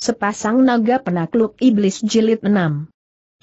Sepasang naga penakluk iblis jilid 6.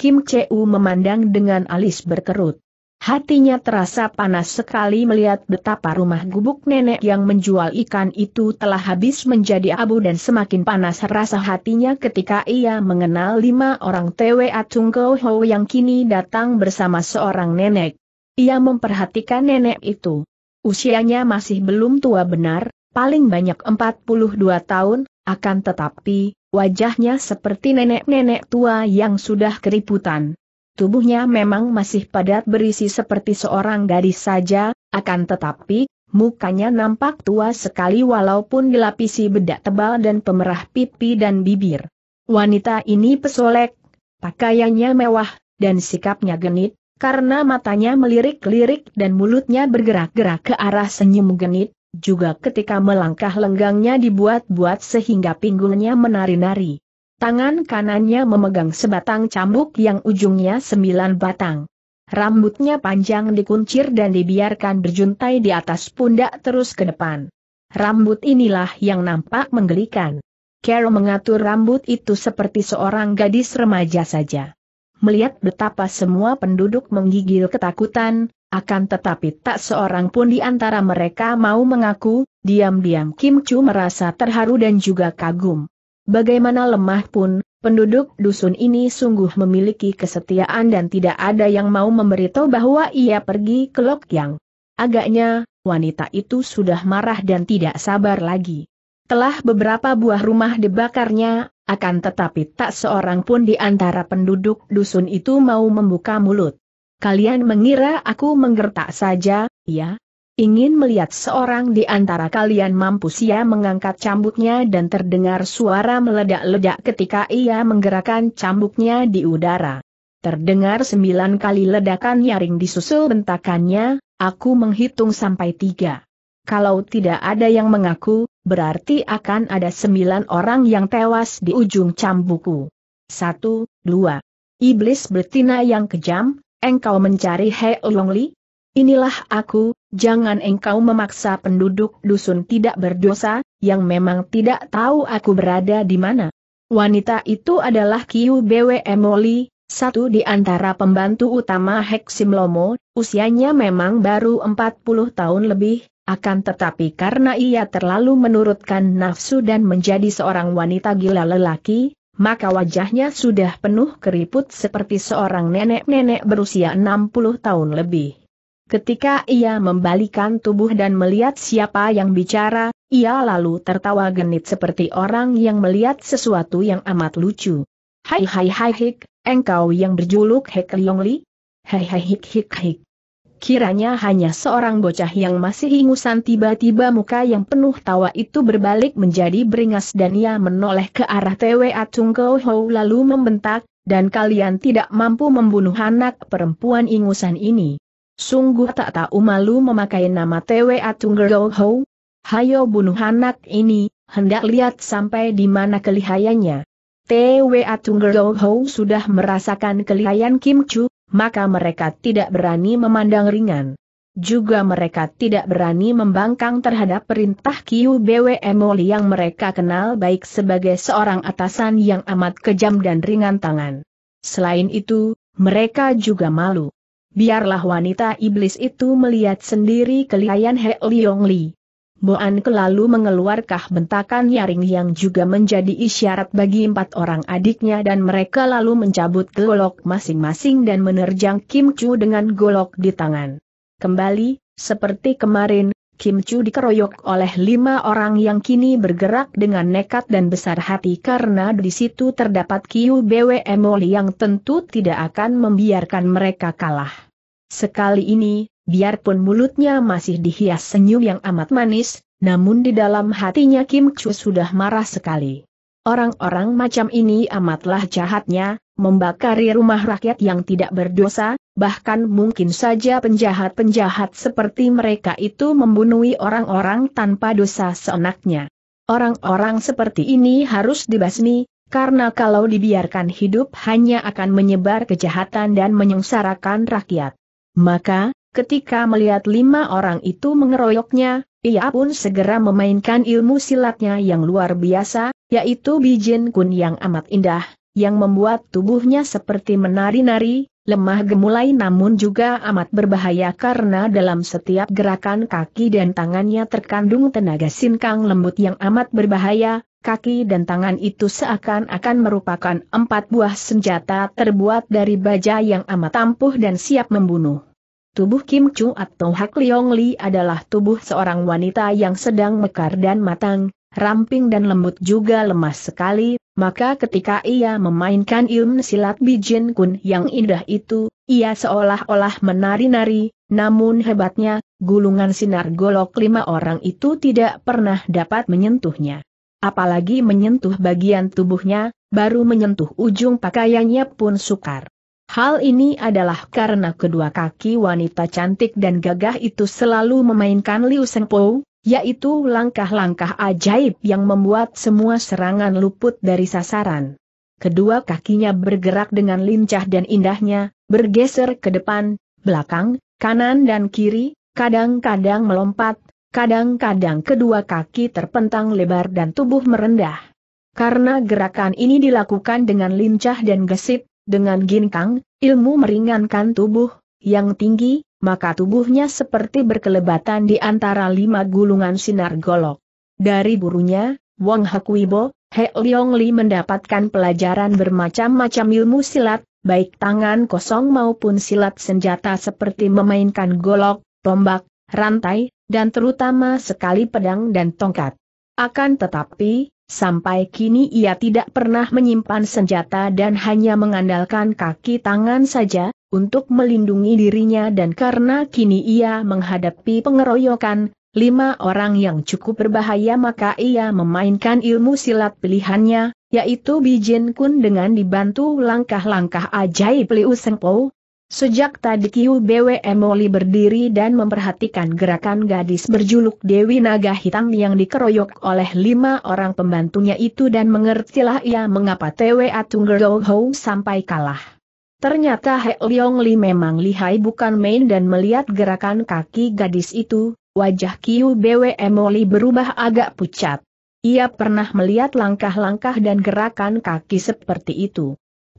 Kim Cheu memandang dengan alis berkerut. Hatinya terasa panas sekali melihat betapa rumah gubuk nenek yang menjual ikan itu telah habis menjadi abu dan semakin panas rasa hatinya ketika ia mengenal lima orang Tewe Atung Ho yang kini datang bersama seorang nenek. Ia memperhatikan nenek itu. Usianya masih belum tua benar, paling banyak 42 tahun, akan tetapi, Wajahnya seperti nenek-nenek tua yang sudah keriputan. Tubuhnya memang masih padat berisi seperti seorang gadis saja, akan tetapi, mukanya nampak tua sekali walaupun dilapisi bedak tebal dan pemerah pipi dan bibir. Wanita ini pesolek, pakaiannya mewah, dan sikapnya genit, karena matanya melirik-lirik dan mulutnya bergerak-gerak ke arah senyum genit, juga ketika melangkah lenggangnya dibuat-buat sehingga pinggulnya menari-nari. Tangan kanannya memegang sebatang cambuk yang ujungnya sembilan batang. Rambutnya panjang dikuncir dan dibiarkan berjuntai di atas pundak terus ke depan. Rambut inilah yang nampak menggelikan. Carol mengatur rambut itu seperti seorang gadis remaja saja. Melihat betapa semua penduduk menggigil ketakutan, akan tetapi tak seorang pun di antara mereka mau mengaku, diam-diam Kim Chu merasa terharu dan juga kagum. Bagaimana lemah pun, penduduk dusun ini sungguh memiliki kesetiaan dan tidak ada yang mau memberitahu bahwa ia pergi ke Lok Yang. Agaknya, wanita itu sudah marah dan tidak sabar lagi. Telah beberapa buah rumah dibakarnya, akan tetapi tak seorang pun di antara penduduk dusun itu mau membuka mulut. Kalian mengira aku menggertak saja, ya? Ingin melihat seorang di antara kalian mampu sia mengangkat cambuknya dan terdengar suara meledak-ledak ketika ia menggerakkan cambuknya di udara. Terdengar sembilan kali ledakan nyaring disusul bentakannya, aku menghitung sampai tiga. Kalau tidak ada yang mengaku, berarti akan ada sembilan orang yang tewas di ujung cambuku. Satu, dua. Iblis betina yang kejam, Engkau mencari He Longli? Inilah aku, jangan engkau memaksa penduduk dusun tidak berdosa, yang memang tidak tahu aku berada di mana. Wanita itu adalah Kiu Bwe Moli, satu di antara pembantu utama Heksimlomo, usianya memang baru 40 tahun lebih, akan tetapi karena ia terlalu menurutkan nafsu dan menjadi seorang wanita gila lelaki, maka wajahnya sudah penuh keriput seperti seorang nenek-nenek berusia 60 tahun lebih. Ketika ia membalikan tubuh dan melihat siapa yang bicara, ia lalu tertawa genit seperti orang yang melihat sesuatu yang amat lucu. Hai hai hai hik, engkau yang berjuluk Hek Liong Li? Hai hai hik hik hik. Kiranya hanya seorang bocah yang masih ingusan tiba-tiba muka yang penuh tawa itu berbalik menjadi beringas dan ia menoleh ke arah TWA Tunggau Kau Hou lalu membentak, dan kalian tidak mampu membunuh anak perempuan ingusan ini. Sungguh tak tahu malu memakai nama TWA Tunggau Kau Hou. Hayo bunuh anak ini, hendak lihat sampai di mana kelihayannya. TW Atung Kau Hou sudah merasakan kelihayan Kim Chu, maka mereka tidak berani memandang ringan. Juga mereka tidak berani membangkang terhadap perintah Kiu BWM Oli yang mereka kenal baik sebagai seorang atasan yang amat kejam dan ringan tangan. Selain itu, mereka juga malu. Biarlah wanita iblis itu melihat sendiri kelihayan He Liong Li. Boan kelalu mengeluarkan bentakan nyaring yang juga menjadi isyarat bagi empat orang adiknya dan mereka lalu mencabut golok masing-masing dan menerjang Kim Chu dengan golok di tangan. Kembali, seperti kemarin, Kim Chu dikeroyok oleh lima orang yang kini bergerak dengan nekat dan besar hati karena di situ terdapat Kiu Bwe Moli yang tentu tidak akan membiarkan mereka kalah. Sekali ini, biarpun mulutnya masih dihias senyum yang amat manis, namun di dalam hatinya Kim Chu sudah marah sekali. Orang-orang macam ini amatlah jahatnya, membakari rumah rakyat yang tidak berdosa, bahkan mungkin saja penjahat-penjahat seperti mereka itu membunuhi orang-orang tanpa dosa seenaknya. Orang-orang seperti ini harus dibasmi, karena kalau dibiarkan hidup hanya akan menyebar kejahatan dan menyengsarakan rakyat. Maka, Ketika melihat lima orang itu mengeroyoknya, ia pun segera memainkan ilmu silatnya yang luar biasa, yaitu bijin kun yang amat indah, yang membuat tubuhnya seperti menari-nari, lemah gemulai namun juga amat berbahaya karena dalam setiap gerakan kaki dan tangannya terkandung tenaga sinkang lembut yang amat berbahaya, kaki dan tangan itu seakan-akan merupakan empat buah senjata terbuat dari baja yang amat ampuh dan siap membunuh. Tubuh Kim Chu atau Hak Leong Li adalah tubuh seorang wanita yang sedang mekar dan matang, ramping dan lembut juga lemas sekali, maka ketika ia memainkan ilmu silat Bijin Kun yang indah itu, ia seolah-olah menari-nari, namun hebatnya, gulungan sinar golok lima orang itu tidak pernah dapat menyentuhnya. Apalagi menyentuh bagian tubuhnya, baru menyentuh ujung pakaiannya pun sukar. Hal ini adalah karena kedua kaki wanita cantik dan gagah itu selalu memainkan Liu Seng yaitu langkah-langkah ajaib yang membuat semua serangan luput dari sasaran. Kedua kakinya bergerak dengan lincah dan indahnya, bergeser ke depan, belakang, kanan dan kiri, kadang-kadang melompat, kadang-kadang kedua kaki terpentang lebar dan tubuh merendah. Karena gerakan ini dilakukan dengan lincah dan gesit, dengan ginkang, ilmu meringankan tubuh, yang tinggi, maka tubuhnya seperti berkelebatan di antara lima gulungan sinar golok. Dari burunya, Wang Hakuibo, He Leong Li mendapatkan pelajaran bermacam-macam ilmu silat, baik tangan kosong maupun silat senjata seperti memainkan golok, tombak, rantai, dan terutama sekali pedang dan tongkat. Akan tetapi, Sampai kini ia tidak pernah menyimpan senjata dan hanya mengandalkan kaki tangan saja, untuk melindungi dirinya dan karena kini ia menghadapi pengeroyokan, lima orang yang cukup berbahaya maka ia memainkan ilmu silat pilihannya, yaitu Bijin Kun dengan dibantu langkah-langkah ajaib Liu Sengpo, Sejak tadi Kiu BW Emoli berdiri dan memperhatikan gerakan gadis berjuluk Dewi Naga Hitam yang dikeroyok oleh lima orang pembantunya itu dan mengertilah ia mengapa Tewe Atunggerdo Ho sampai kalah. Ternyata He Leong Li memang lihai bukan main dan melihat gerakan kaki gadis itu, wajah Kiu BW Emoli berubah agak pucat. Ia pernah melihat langkah-langkah dan gerakan kaki seperti itu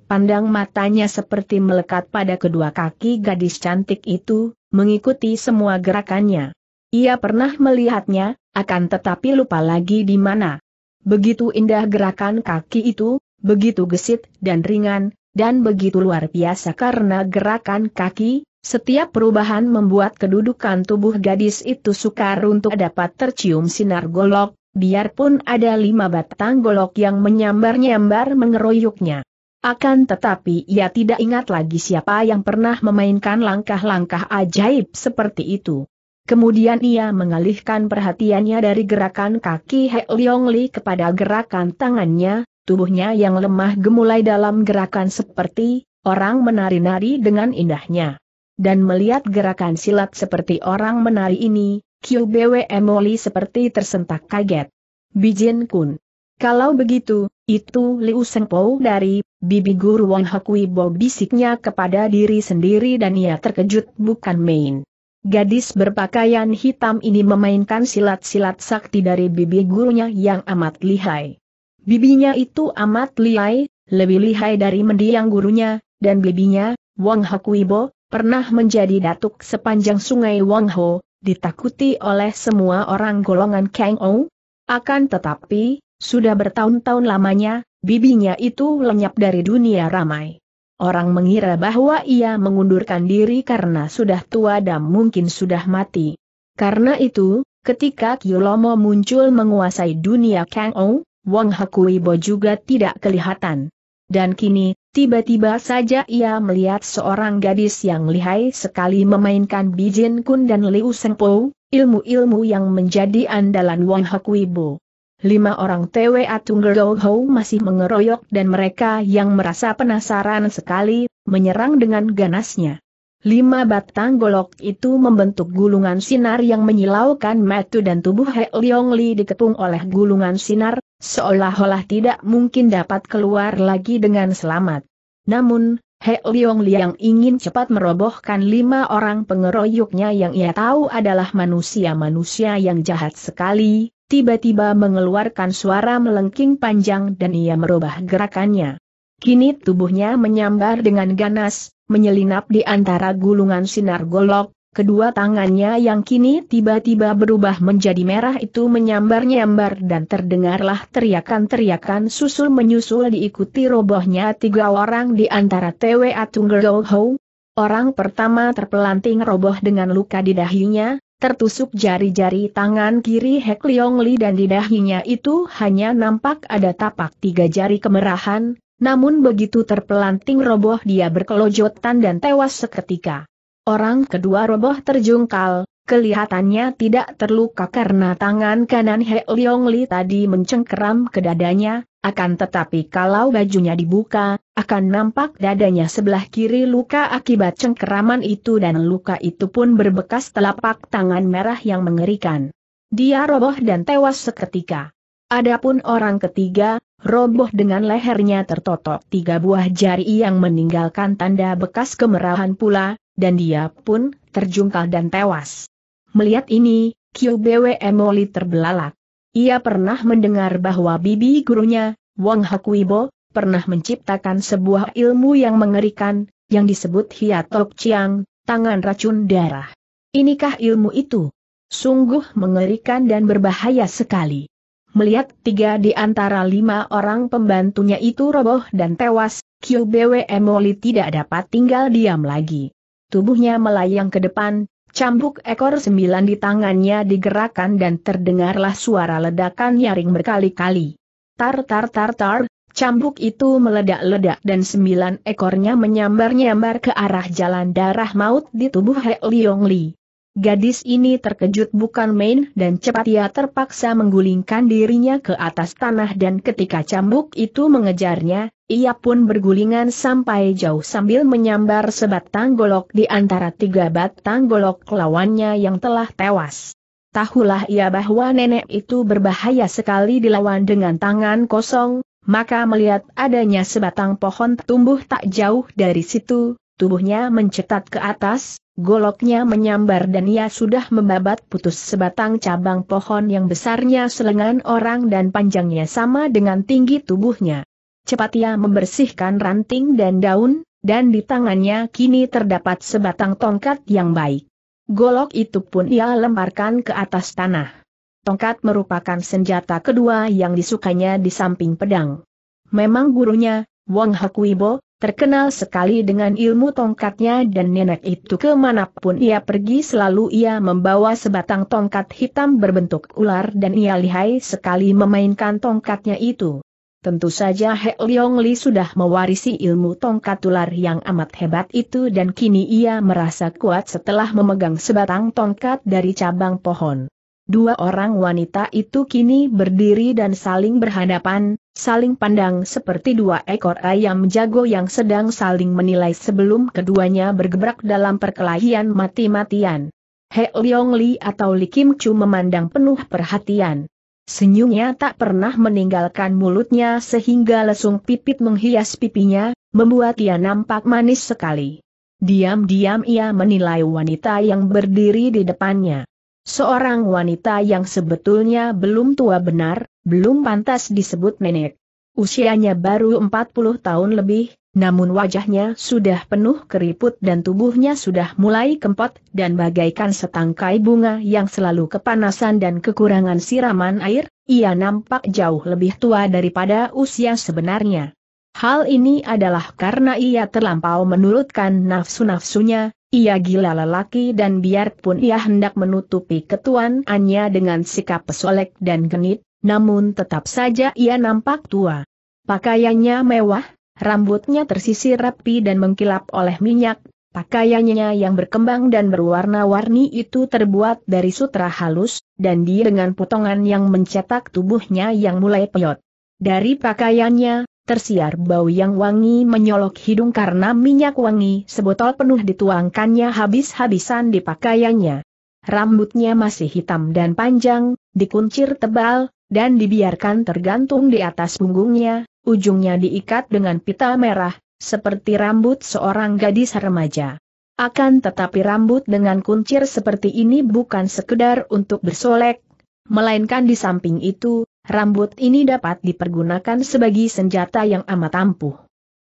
pandang matanya seperti melekat pada kedua kaki gadis cantik itu, mengikuti semua gerakannya. Ia pernah melihatnya, akan tetapi lupa lagi di mana. Begitu indah gerakan kaki itu, begitu gesit dan ringan, dan begitu luar biasa karena gerakan kaki, setiap perubahan membuat kedudukan tubuh gadis itu sukar untuk dapat tercium sinar golok, biarpun ada lima batang golok yang menyambar-nyambar mengeroyoknya. Akan tetapi ia tidak ingat lagi siapa yang pernah memainkan langkah-langkah ajaib seperti itu. Kemudian ia mengalihkan perhatiannya dari gerakan kaki He Leong Li kepada gerakan tangannya, tubuhnya yang lemah gemulai dalam gerakan seperti orang menari-nari dengan indahnya. Dan melihat gerakan silat seperti orang menari ini, QBW Emoli seperti tersentak kaget. Bijin Kun. Kalau begitu, itu Liu Sengpo dari Bibi Guru Wong Hokwibo bisiknya kepada diri sendiri dan ia terkejut bukan main. Gadis berpakaian hitam ini memainkan silat-silat sakti dari bibi gurunya yang amat lihai. Bibinya itu amat lihai, lebih lihai dari mendiang gurunya, dan bibinya, Wong Hokwibo, pernah menjadi datuk sepanjang sungai Wong Ho, ditakuti oleh semua orang golongan Kang Ou. Akan tetapi, sudah bertahun-tahun lamanya, Bibinya itu lenyap dari dunia ramai. Orang mengira bahwa ia mengundurkan diri karena sudah tua dan mungkin sudah mati. Karena itu, ketika Kyulomo muncul menguasai dunia Kang Ou, Wang Hakuibo juga tidak kelihatan. Dan kini, tiba-tiba saja ia melihat seorang gadis yang lihai sekali memainkan Bijin Kun dan Liu Sengpo, ilmu-ilmu yang menjadi andalan Wang Hakuibo lima orang TWA Tunggerlohou masih mengeroyok dan mereka yang merasa penasaran sekali, menyerang dengan ganasnya. Lima batang golok itu membentuk gulungan sinar yang menyilaukan metu dan tubuh He Leong Li dikepung oleh gulungan sinar, seolah-olah tidak mungkin dapat keluar lagi dengan selamat. Namun, He Leong Li yang ingin cepat merobohkan lima orang pengeroyoknya yang ia tahu adalah manusia-manusia yang jahat sekali, tiba-tiba mengeluarkan suara melengking panjang dan ia merubah gerakannya. Kini tubuhnya menyambar dengan ganas, menyelinap di antara gulungan sinar golok, kedua tangannya yang kini tiba-tiba berubah menjadi merah itu menyambar-nyambar dan terdengarlah teriakan-teriakan susul menyusul diikuti robohnya tiga orang di antara TWA Tunggerho. Orang pertama terpelanting roboh dengan luka di dahinya, tertusuk jari-jari tangan kiri Hek Leong Li dan di dahinya itu hanya nampak ada tapak tiga jari kemerahan, namun begitu terpelanting roboh dia berkelojotan dan tewas seketika. Orang kedua roboh terjungkal, kelihatannya tidak terluka karena tangan kanan Hek Leong Li tadi mencengkeram ke dadanya, akan tetapi kalau bajunya dibuka, akan nampak dadanya sebelah kiri luka akibat cengkeraman itu dan luka itu pun berbekas telapak tangan merah yang mengerikan. Dia roboh dan tewas seketika. Adapun orang ketiga, roboh dengan lehernya tertotok tiga buah jari yang meninggalkan tanda bekas kemerahan pula, dan dia pun terjungkal dan tewas. Melihat ini, QBWM Oli terbelalak. Ia pernah mendengar bahwa bibi gurunya, Wang Hakuibo, pernah menciptakan sebuah ilmu yang mengerikan, yang disebut Hiatok Chiang, tangan racun darah. Inikah ilmu itu? Sungguh mengerikan dan berbahaya sekali. Melihat tiga di antara lima orang pembantunya itu roboh dan tewas, QBW Emoli tidak dapat tinggal diam lagi. Tubuhnya melayang ke depan, Cambuk ekor sembilan di tangannya digerakkan dan terdengarlah suara ledakan nyaring berkali-kali. Tar tar tar tar, cambuk itu meledak-ledak dan sembilan ekornya menyambar-nyambar ke arah jalan darah maut di tubuh He Liong Li. Gadis ini terkejut bukan main dan cepat ia terpaksa menggulingkan dirinya ke atas tanah dan ketika cambuk itu mengejarnya, ia pun bergulingan sampai jauh sambil menyambar sebatang golok di antara tiga batang golok lawannya yang telah tewas. Tahulah ia bahwa nenek itu berbahaya sekali dilawan dengan tangan kosong, maka melihat adanya sebatang pohon tumbuh tak jauh dari situ, tubuhnya mencetak ke atas, goloknya menyambar dan ia sudah membabat putus sebatang cabang pohon yang besarnya selengan orang dan panjangnya sama dengan tinggi tubuhnya. Cepat ia membersihkan ranting dan daun, dan di tangannya kini terdapat sebatang tongkat yang baik. Golok itu pun ia lemparkan ke atas tanah. Tongkat merupakan senjata kedua yang disukainya di samping pedang. Memang gurunya, Wong Hakuibo, Terkenal sekali dengan ilmu tongkatnya dan nenek itu kemanapun ia pergi selalu ia membawa sebatang tongkat hitam berbentuk ular dan ia lihai sekali memainkan tongkatnya itu. Tentu saja He Leong Li sudah mewarisi ilmu tongkat ular yang amat hebat itu dan kini ia merasa kuat setelah memegang sebatang tongkat dari cabang pohon. Dua orang wanita itu kini berdiri dan saling berhadapan, saling pandang seperti dua ekor ayam jago yang sedang saling menilai sebelum keduanya bergebrak dalam perkelahian mati-matian. He Leong Li atau Li Kim Chu memandang penuh perhatian. Senyumnya tak pernah meninggalkan mulutnya sehingga lesung pipit menghias pipinya, membuat ia nampak manis sekali. Diam-diam ia menilai wanita yang berdiri di depannya. Seorang wanita yang sebetulnya belum tua benar, belum pantas disebut nenek. Usianya baru 40 tahun lebih, namun wajahnya sudah penuh keriput dan tubuhnya sudah mulai kempot dan bagaikan setangkai bunga yang selalu kepanasan dan kekurangan siraman air, ia nampak jauh lebih tua daripada usia sebenarnya. Hal ini adalah karena ia terlampau menurutkan nafsu-nafsunya, ia gila lelaki dan biarpun ia hendak menutupi ketuanannya dengan sikap pesolek dan genit, namun tetap saja ia nampak tua. Pakaiannya mewah, rambutnya tersisir rapi dan mengkilap oleh minyak, pakaiannya yang berkembang dan berwarna-warni itu terbuat dari sutra halus, dan dia dengan potongan yang mencetak tubuhnya yang mulai peyot. Dari pakaiannya, tersiar bau yang wangi menyolok hidung karena minyak wangi sebotol penuh dituangkannya habis-habisan di pakaiannya. Rambutnya masih hitam dan panjang, dikuncir tebal, dan dibiarkan tergantung di atas punggungnya, ujungnya diikat dengan pita merah, seperti rambut seorang gadis remaja. Akan tetapi rambut dengan kuncir seperti ini bukan sekedar untuk bersolek, melainkan di samping itu, rambut ini dapat dipergunakan sebagai senjata yang amat ampuh.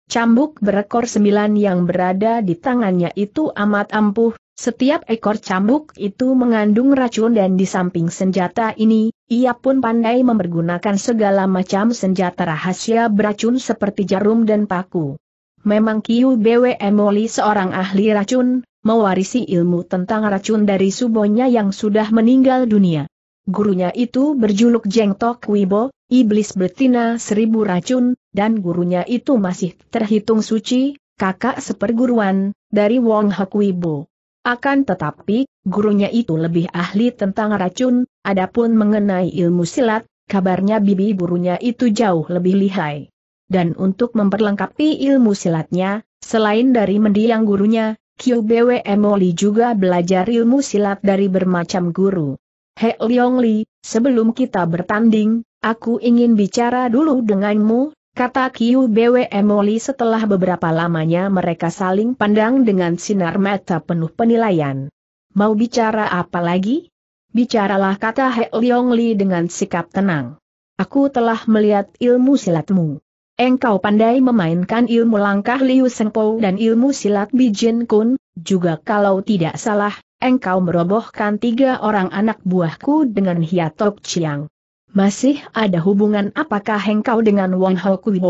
Cambuk berekor sembilan yang berada di tangannya itu amat ampuh, setiap ekor cambuk itu mengandung racun dan di samping senjata ini, ia pun pandai mempergunakan segala macam senjata rahasia beracun seperti jarum dan paku. Memang Kiu Bwe Moli seorang ahli racun, mewarisi ilmu tentang racun dari subonya yang sudah meninggal dunia. Gurunya itu berjuluk Jeng Tok Wibo, Iblis Betina Seribu Racun, dan gurunya itu masih terhitung suci, kakak seperguruan, dari Wong Hak Wibo. Akan tetapi, gurunya itu lebih ahli tentang racun, adapun mengenai ilmu silat, kabarnya bibi burunya itu jauh lebih lihai. Dan untuk memperlengkapi ilmu silatnya, selain dari mendiang gurunya, Bwe Emoli juga belajar ilmu silat dari bermacam guru. He Leong Li, sebelum kita bertanding, aku ingin bicara dulu denganmu, kata Kiu BW Emoli setelah beberapa lamanya mereka saling pandang dengan sinar mata penuh penilaian. Mau bicara apa lagi? Bicaralah kata He Leong Li dengan sikap tenang. Aku telah melihat ilmu silatmu. Engkau pandai memainkan ilmu langkah Liu Po dan ilmu silat Bi Bijin Kun, juga kalau tidak salah, engkau merobohkan tiga orang anak buahku dengan Hiatok Chiang. Masih ada hubungan apakah engkau dengan Wang Ho Kui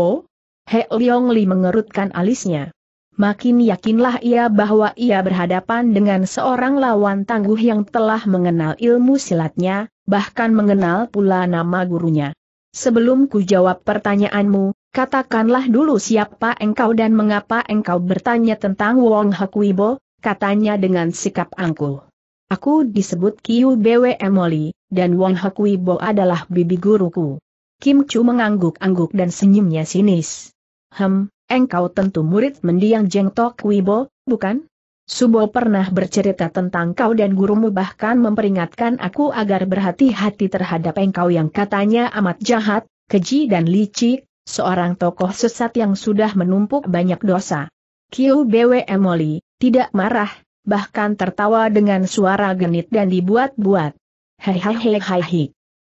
He Leong Li mengerutkan alisnya. Makin yakinlah ia bahwa ia berhadapan dengan seorang lawan tangguh yang telah mengenal ilmu silatnya, bahkan mengenal pula nama gurunya. Sebelum ku jawab pertanyaanmu, katakanlah dulu siapa engkau dan mengapa engkau bertanya tentang Wong Hakuibo, katanya dengan sikap angkuh. Aku disebut Kiu Bwe Moli, dan Wong Hakui Wibo adalah bibi guruku. Kim Chu mengangguk-angguk dan senyumnya sinis. Hem, engkau tentu murid mendiang Jeng Tok Wibo, bukan? Subo pernah bercerita tentang kau dan gurumu bahkan memperingatkan aku agar berhati-hati terhadap engkau yang katanya amat jahat, keji dan licik, seorang tokoh sesat yang sudah menumpuk banyak dosa. Kiu Bwe Emoli, tidak marah, bahkan tertawa dengan suara genit dan dibuat-buat. Hehehe hai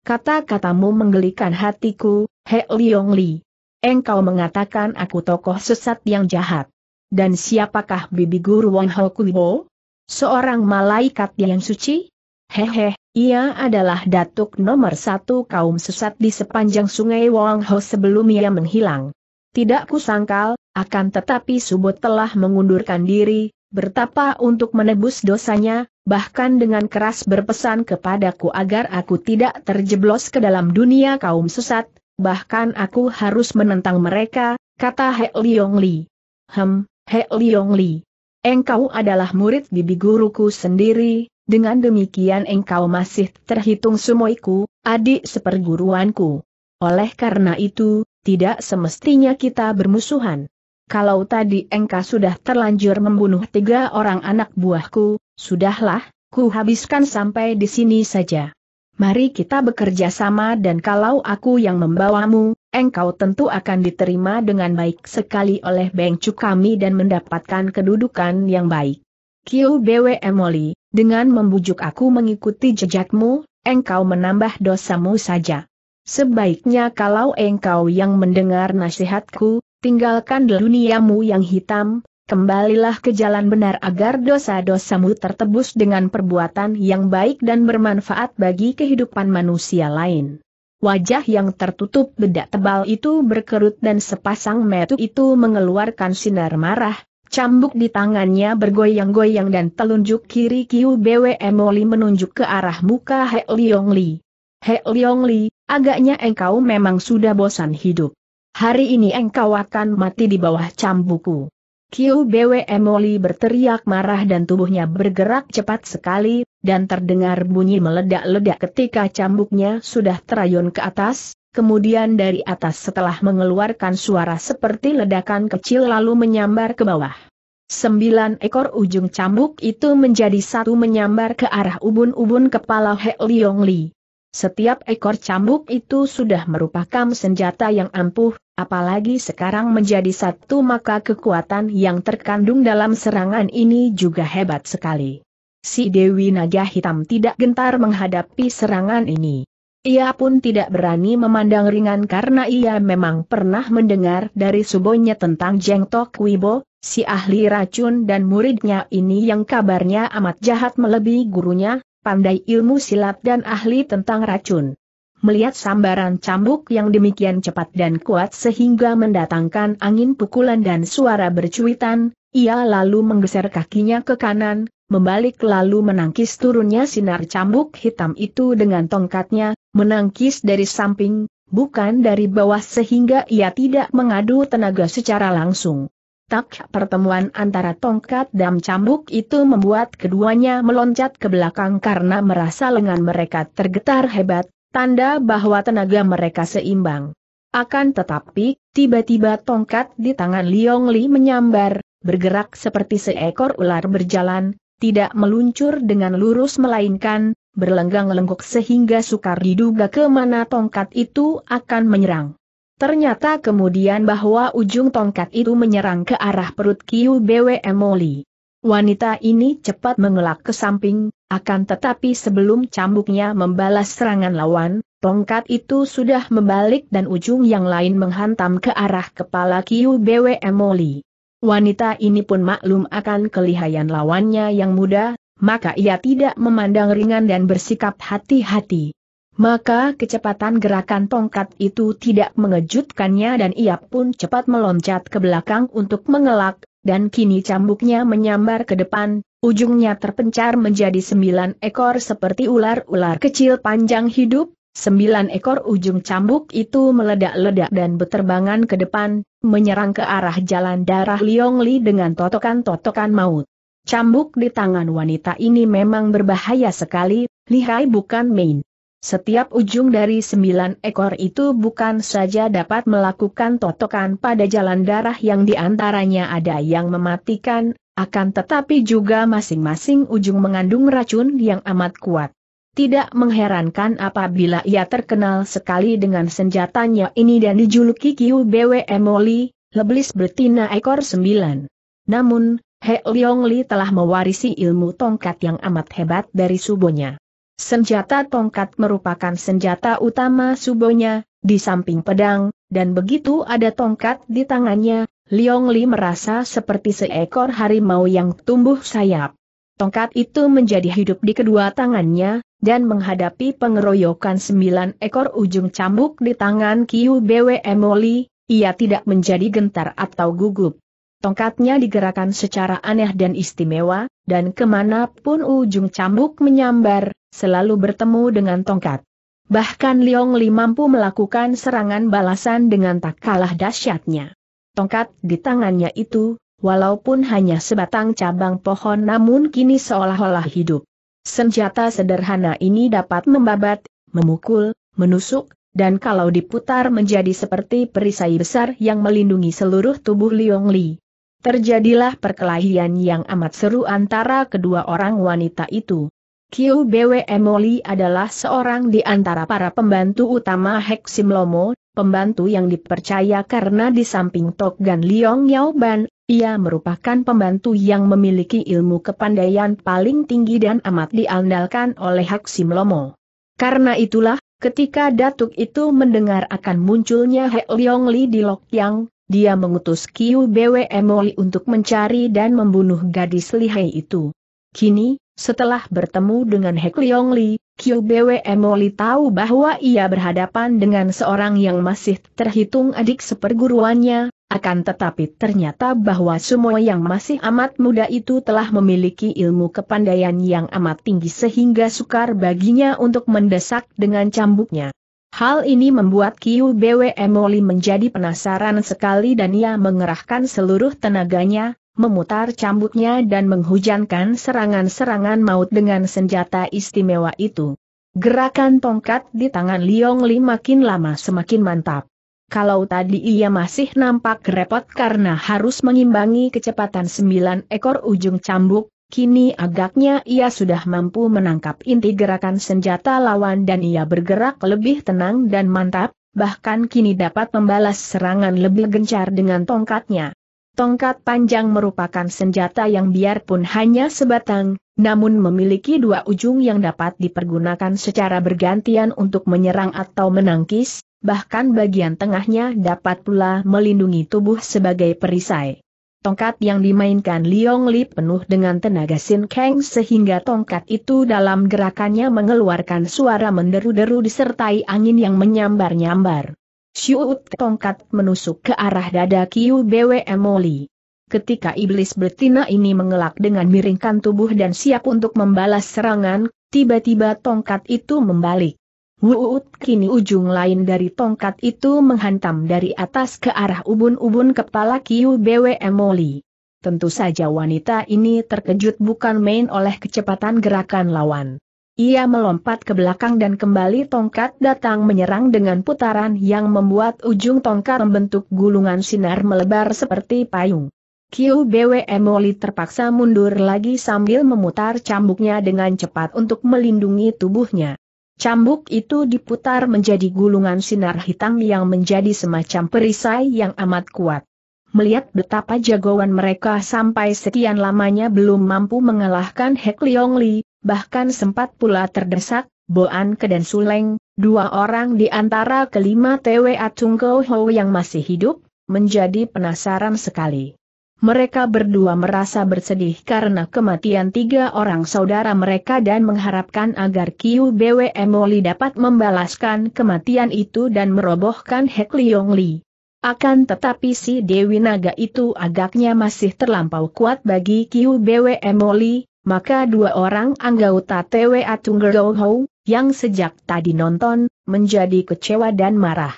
Kata-katamu menggelikan hatiku, He Liong Li. Engkau mengatakan aku tokoh sesat yang jahat. Dan siapakah bibi guru Wong Ho Bo? Seorang malaikat yang suci? Hehe, ia adalah datuk nomor satu kaum sesat di sepanjang sungai Wong Ho sebelum ia menghilang. Tidak kusangkal, akan tetapi Subot telah mengundurkan diri, bertapa untuk menebus dosanya, bahkan dengan keras berpesan kepadaku agar aku tidak terjeblos ke dalam dunia kaum sesat, bahkan aku harus menentang mereka, kata He Liong Li. Hem, He Liong Li. Engkau adalah murid bibi guruku sendiri, dengan demikian engkau masih terhitung sumoiku, adik seperguruanku. Oleh karena itu, tidak semestinya kita bermusuhan kalau tadi engkau sudah terlanjur membunuh tiga orang anak buahku, sudahlah, ku habiskan sampai di sini saja. Mari kita bekerja sama dan kalau aku yang membawamu, engkau tentu akan diterima dengan baik sekali oleh Bengcu kami dan mendapatkan kedudukan yang baik. Kiu Bwe Emoli, dengan membujuk aku mengikuti jejakmu, engkau menambah dosamu saja. Sebaiknya kalau engkau yang mendengar nasihatku, tinggalkan duniamu yang hitam, kembalilah ke jalan benar agar dosa-dosamu tertebus dengan perbuatan yang baik dan bermanfaat bagi kehidupan manusia lain. Wajah yang tertutup bedak tebal itu berkerut dan sepasang metu itu mengeluarkan sinar marah, cambuk di tangannya bergoyang-goyang dan telunjuk kiri Kiu Bwe Oli menunjuk ke arah muka He Liong Li. He Liong Li, agaknya engkau memang sudah bosan hidup hari ini engkau akan mati di bawah cambuku. Kiu Bwe Moli berteriak marah dan tubuhnya bergerak cepat sekali, dan terdengar bunyi meledak-ledak ketika cambuknya sudah terayun ke atas, kemudian dari atas setelah mengeluarkan suara seperti ledakan kecil lalu menyambar ke bawah. Sembilan ekor ujung cambuk itu menjadi satu menyambar ke arah ubun-ubun kepala He Liong Li. Setiap ekor cambuk itu sudah merupakan senjata yang ampuh, apalagi sekarang menjadi satu maka kekuatan yang terkandung dalam serangan ini juga hebat sekali. Si Dewi Naga Hitam tidak gentar menghadapi serangan ini. Ia pun tidak berani memandang ringan karena ia memang pernah mendengar dari subonya tentang Jeng Tok Wibo, si ahli racun dan muridnya ini yang kabarnya amat jahat melebihi gurunya, pandai ilmu silat dan ahli tentang racun. Melihat sambaran cambuk yang demikian cepat dan kuat sehingga mendatangkan angin pukulan dan suara bercuitan, ia lalu menggeser kakinya ke kanan, membalik lalu menangkis turunnya sinar cambuk hitam itu dengan tongkatnya, menangkis dari samping, bukan dari bawah sehingga ia tidak mengadu tenaga secara langsung. Tak pertemuan antara tongkat dan cambuk itu membuat keduanya meloncat ke belakang karena merasa lengan mereka tergetar hebat, tanda bahwa tenaga mereka seimbang. Akan tetapi, tiba-tiba tongkat di tangan Liong Li menyambar, bergerak seperti seekor ular berjalan, tidak meluncur dengan lurus melainkan, berlenggang-lenggok sehingga sukar diduga kemana tongkat itu akan menyerang. Ternyata kemudian bahwa ujung tongkat itu menyerang ke arah perut Kiu Bwe Moli. Wanita ini cepat mengelak ke samping, akan tetapi sebelum cambuknya membalas serangan lawan, tongkat itu sudah membalik dan ujung yang lain menghantam ke arah kepala Kiu Bwe Moli. Wanita ini pun maklum akan kelihayan lawannya yang muda, maka ia tidak memandang ringan dan bersikap hati-hati. Maka kecepatan gerakan tongkat itu tidak mengejutkannya dan ia pun cepat meloncat ke belakang untuk mengelak, dan kini cambuknya menyambar ke depan, ujungnya terpencar menjadi sembilan ekor seperti ular-ular kecil panjang hidup, sembilan ekor ujung cambuk itu meledak-ledak dan berterbangan ke depan, menyerang ke arah jalan darah Liong Li dengan totokan-totokan maut. Cambuk di tangan wanita ini memang berbahaya sekali, lihai bukan main. Setiap ujung dari sembilan ekor itu bukan saja dapat melakukan totokan pada jalan darah yang diantaranya ada yang mematikan, akan tetapi juga masing-masing ujung mengandung racun yang amat kuat. Tidak mengherankan apabila ia terkenal sekali dengan senjatanya ini dan dijuluki Kiu Bwe Emoli, leblis betina ekor sembilan. Namun, He Leong Li telah mewarisi ilmu tongkat yang amat hebat dari subonya. Senjata tongkat merupakan senjata utama Subonya, di samping pedang, dan begitu ada tongkat di tangannya, Liong Li merasa seperti seekor harimau yang tumbuh sayap. Tongkat itu menjadi hidup di kedua tangannya, dan menghadapi pengeroyokan sembilan ekor ujung cambuk di tangan Kiu Bwe Emoli, ia tidak menjadi gentar atau gugup. Tongkatnya digerakkan secara aneh dan istimewa, dan kemanapun ujung cambuk menyambar, selalu bertemu dengan tongkat. Bahkan Liong Li mampu melakukan serangan balasan dengan tak kalah dahsyatnya. Tongkat di tangannya itu, walaupun hanya sebatang cabang pohon namun kini seolah-olah hidup. Senjata sederhana ini dapat membabat, memukul, menusuk, dan kalau diputar menjadi seperti perisai besar yang melindungi seluruh tubuh Liong Li. Terjadilah perkelahian yang amat seru antara kedua orang wanita itu. Kiu Bwe Moli adalah seorang di antara para pembantu utama Heksim Lomo, pembantu yang dipercaya karena di samping Tok Gan Liong Yao Ban, ia merupakan pembantu yang memiliki ilmu kepandaian paling tinggi dan amat diandalkan oleh Heksim Lomo. Karena itulah, ketika Datuk itu mendengar akan munculnya Hek Liong Li di Lok Yang, dia mengutus Kiu Bwe Moli untuk mencari dan membunuh gadis lihai itu. Kini, setelah bertemu dengan Hek Leong Li, QBWMO Li tahu bahwa ia berhadapan dengan seorang yang masih terhitung adik seperguruannya, akan tetapi ternyata bahwa semua yang masih amat muda itu telah memiliki ilmu kepandaian yang amat tinggi sehingga sukar baginya untuk mendesak dengan cambuknya. Hal ini membuat Bwe Li menjadi penasaran sekali dan ia mengerahkan seluruh tenaganya, memutar cambuknya dan menghujankan serangan-serangan maut dengan senjata istimewa itu. Gerakan tongkat di tangan Liong Li makin lama semakin mantap. Kalau tadi ia masih nampak repot karena harus mengimbangi kecepatan sembilan ekor ujung cambuk, Kini agaknya ia sudah mampu menangkap inti gerakan senjata lawan dan ia bergerak lebih tenang dan mantap, bahkan kini dapat membalas serangan lebih gencar dengan tongkatnya. Tongkat panjang merupakan senjata yang biarpun hanya sebatang, namun memiliki dua ujung yang dapat dipergunakan secara bergantian untuk menyerang atau menangkis, bahkan bagian tengahnya dapat pula melindungi tubuh sebagai perisai. Tongkat yang dimainkan Liong Li penuh dengan tenaga Sin Kang sehingga tongkat itu dalam gerakannya mengeluarkan suara menderu-deru disertai angin yang menyambar-nyambar. Siut tongkat menusuk ke arah dada Kiu BWM Moli. Ketika iblis betina ini mengelak dengan miringkan tubuh dan siap untuk membalas serangan, tiba-tiba tongkat itu membalik. Wuut kini ujung lain dari tongkat itu menghantam dari atas ke arah ubun-ubun kepala Kiu BWM Moli. Tentu saja wanita ini terkejut bukan main oleh kecepatan gerakan lawan. Ia melompat ke belakang dan kembali tongkat datang menyerang dengan putaran yang membuat ujung tongkat membentuk gulungan sinar melebar seperti payung. QBW Emoli terpaksa mundur lagi sambil memutar cambuknya dengan cepat untuk melindungi tubuhnya. Cambuk itu diputar menjadi gulungan sinar hitam yang menjadi semacam perisai yang amat kuat. Melihat betapa jagoan mereka sampai sekian lamanya belum mampu mengalahkan Hek Leong Li, bahkan sempat pula terdesak, Boan Ke dan Suleng, dua orang di antara kelima TWA Tunggo Ho yang masih hidup, menjadi penasaran sekali. Mereka berdua merasa bersedih karena kematian tiga orang saudara mereka dan mengharapkan agar Kiu Bwe Moli dapat membalaskan kematian itu dan merobohkan Hek Liong Li. Akan tetapi si Dewi Naga itu agaknya masih terlampau kuat bagi Kiu Bwe Moli, maka dua orang anggota TWA Tunggerho Hou, yang sejak tadi nonton, menjadi kecewa dan marah.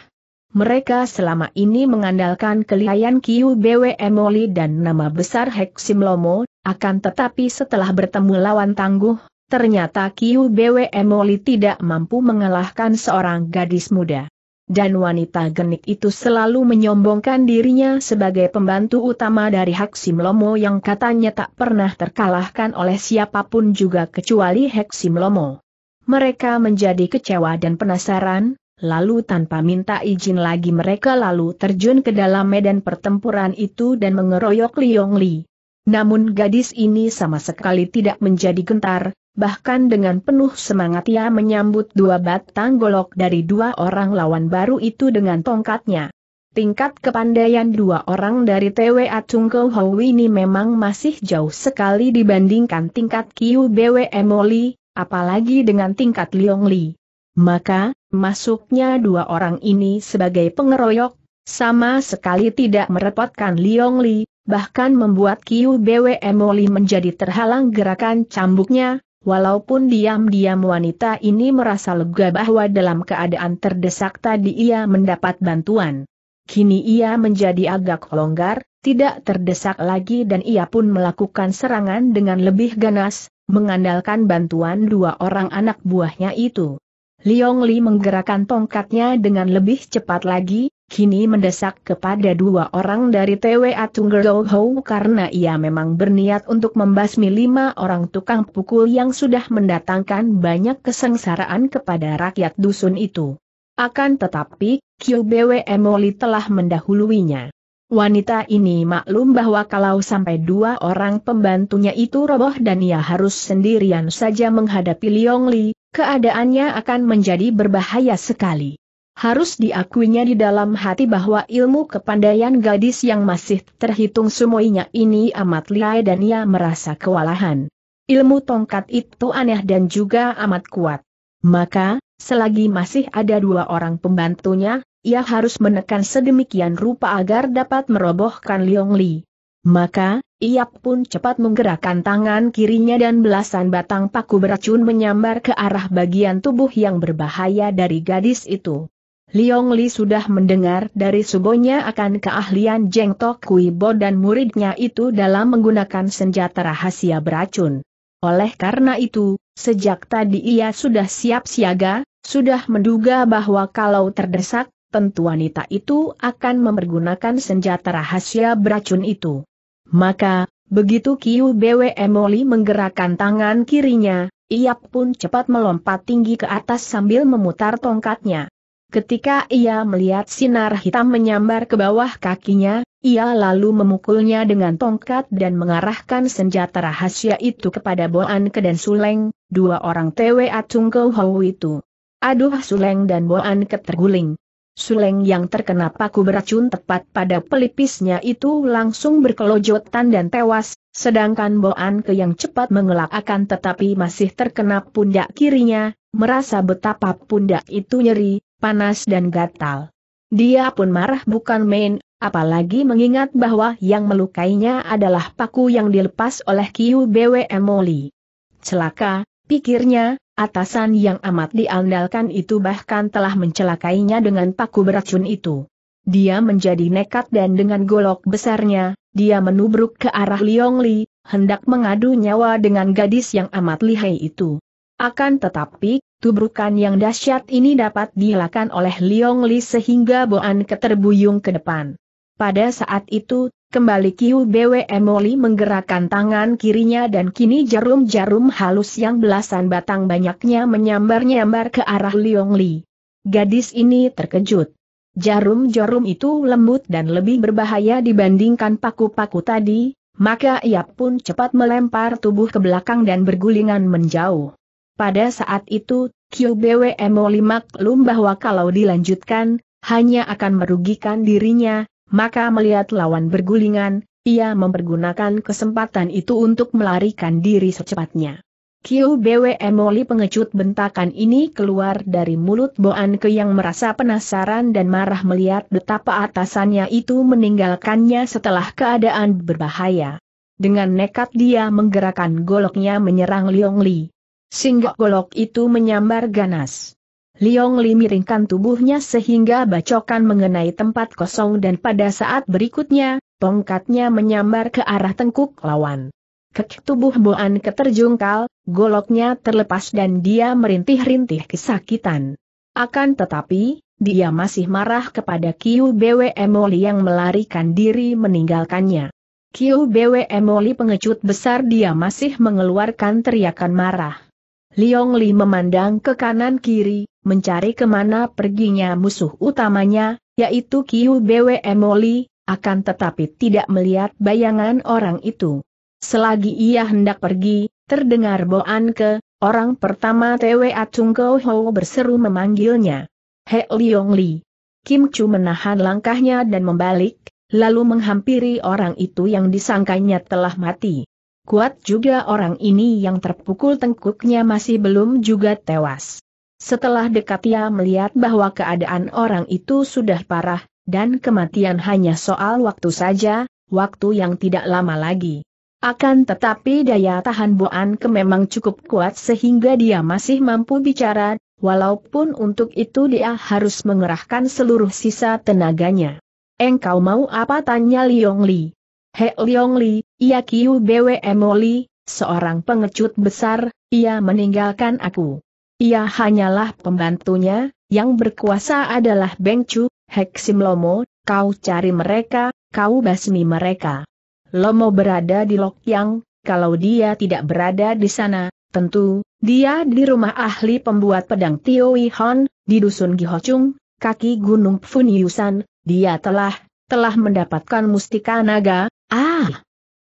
Mereka selama ini mengandalkan kelihayan Kiu BW Moli dan nama besar Heksim Lomo, akan tetapi setelah bertemu lawan tangguh, ternyata Kiu BW Moli tidak mampu mengalahkan seorang gadis muda dan wanita genit itu selalu menyombongkan dirinya sebagai pembantu utama dari Haksim Lomo yang katanya tak pernah terkalahkan oleh siapapun juga kecuali Haksim Lomo. Mereka menjadi kecewa dan penasaran, lalu tanpa minta izin lagi mereka lalu terjun ke dalam medan pertempuran itu dan mengeroyok Liong Li. Namun gadis ini sama sekali tidak menjadi gentar, bahkan dengan penuh semangat ia menyambut dua batang golok dari dua orang lawan baru itu dengan tongkatnya. Tingkat kepandaian dua orang dari TWA Chungkou Hou ini memang masih jauh sekali dibandingkan tingkat Bwe Emoli, apalagi dengan tingkat Liong Li. Maka, masuknya dua orang ini sebagai pengeroyok, sama sekali tidak merepotkan Liong Li, bahkan membuat Kiu Moli menjadi terhalang gerakan cambuknya, walaupun diam-diam wanita ini merasa lega bahwa dalam keadaan terdesak tadi ia mendapat bantuan. Kini ia menjadi agak longgar, tidak terdesak lagi dan ia pun melakukan serangan dengan lebih ganas, mengandalkan bantuan dua orang anak buahnya itu. Liong Li menggerakkan tongkatnya dengan lebih cepat lagi, kini mendesak kepada dua orang dari TWA Tunggerlo Hou karena ia memang berniat untuk membasmi lima orang tukang pukul yang sudah mendatangkan banyak kesengsaraan kepada rakyat dusun itu. Akan tetapi, QBW Emoli telah mendahuluinya. Wanita ini maklum bahwa kalau sampai dua orang pembantunya itu roboh dan ia harus sendirian saja menghadapi Liong Li, keadaannya akan menjadi berbahaya sekali. Harus diakuinya di dalam hati bahwa ilmu kepandaian gadis yang masih terhitung semuanya ini amat lihai dan ia merasa kewalahan. Ilmu tongkat itu aneh dan juga amat kuat. Maka, selagi masih ada dua orang pembantunya, ia harus menekan sedemikian rupa agar dapat merobohkan Liong Li. Maka, ia pun cepat menggerakkan tangan kirinya dan belasan batang paku beracun menyambar ke arah bagian tubuh yang berbahaya dari gadis itu. Liong Li sudah mendengar dari subonya akan keahlian Jeng Tok Kui Bo dan muridnya itu dalam menggunakan senjata rahasia beracun. Oleh karena itu, sejak tadi ia sudah siap siaga, sudah menduga bahwa kalau terdesak, tentu wanita itu akan mempergunakan senjata rahasia beracun itu. Maka, begitu Kiu Bwe Moli menggerakkan tangan kirinya, ia pun cepat melompat tinggi ke atas sambil memutar tongkatnya. Ketika ia melihat sinar hitam menyambar ke bawah kakinya, ia lalu memukulnya dengan tongkat dan mengarahkan senjata rahasia itu kepada Boan Ke dan Suleng, dua orang Tewe Acung Hau itu. Aduh Suleng dan Boan Ke terguling. Suleng yang terkena paku beracun tepat pada pelipisnya itu langsung berkelojotan dan tewas, sedangkan Boan Ke yang cepat mengelak akan tetapi masih terkena pundak kirinya, merasa betapa pundak itu nyeri, panas dan gatal. Dia pun marah bukan main, apalagi mengingat bahwa yang melukainya adalah paku yang dilepas oleh Kiu Bwe Moli. Celaka, pikirnya, atasan yang amat diandalkan itu bahkan telah mencelakainya dengan paku beracun itu. Dia menjadi nekat dan dengan golok besarnya, dia menubruk ke arah Liong Li, hendak mengadu nyawa dengan gadis yang amat lihai itu. Akan tetapi, tubrukan yang dahsyat ini dapat dilakukan oleh Liong Li sehingga Boan keterbuyung ke depan. Pada saat itu, kembali Kiu Bwe Moli menggerakkan tangan kirinya dan kini jarum-jarum halus yang belasan batang banyaknya menyambar-nyambar ke arah Liong Li. Gadis ini terkejut. Jarum-jarum itu lembut dan lebih berbahaya dibandingkan paku-paku tadi, maka ia pun cepat melempar tubuh ke belakang dan bergulingan menjauh. Pada saat itu, QBWMO maklum bahwa kalau dilanjutkan, hanya akan merugikan dirinya, maka melihat lawan bergulingan, ia mempergunakan kesempatan itu untuk melarikan diri secepatnya. QBWM Li pengecut bentakan ini keluar dari mulut Boan ke yang merasa penasaran dan marah melihat betapa atasannya itu meninggalkannya setelah keadaan berbahaya. Dengan nekat dia menggerakkan goloknya menyerang Liong Li. Singgok golok itu menyambar ganas. Liong Li miringkan tubuhnya sehingga bacokan mengenai tempat kosong dan pada saat berikutnya, tongkatnya menyambar ke arah tengkuk lawan. Kek tubuh Boan keterjungkal, goloknya terlepas dan dia merintih-rintih kesakitan. Akan tetapi, dia masih marah kepada Kiu Bwe Emoli yang melarikan diri meninggalkannya. Kiu Bwe Emoli pengecut besar dia masih mengeluarkan teriakan marah. Liong Li memandang ke kanan kiri, mencari kemana perginya musuh utamanya, yaitu Kiu Bwe Moli, akan tetapi tidak melihat bayangan orang itu. Selagi ia hendak pergi, terdengar Boan ke, orang pertama Tewe Atung Kau Ho berseru memanggilnya. He Liong Li. Kim Chu menahan langkahnya dan membalik, lalu menghampiri orang itu yang disangkanya telah mati. Kuat juga orang ini yang terpukul tengkuknya masih belum juga tewas. Setelah dekat ia melihat bahwa keadaan orang itu sudah parah, dan kematian hanya soal waktu saja, waktu yang tidak lama lagi. Akan tetapi daya tahan Boan Ke memang cukup kuat sehingga dia masih mampu bicara, walaupun untuk itu dia harus mengerahkan seluruh sisa tenaganya. Engkau mau apa tanya Liong Li? He Leong Li, ia Kiu bwe moli, seorang pengecut besar, ia meninggalkan aku. Ia hanyalah pembantunya, yang berkuasa adalah Beng Chu, Heksim Lomo, kau cari mereka, kau basmi mereka. Lomo berada di Lokyang, kalau dia tidak berada di sana, tentu, dia di rumah ahli pembuat pedang Tio Hon, di dusun Gihochung, kaki gunung Yusan, dia telah, telah mendapatkan mustika naga, Ah!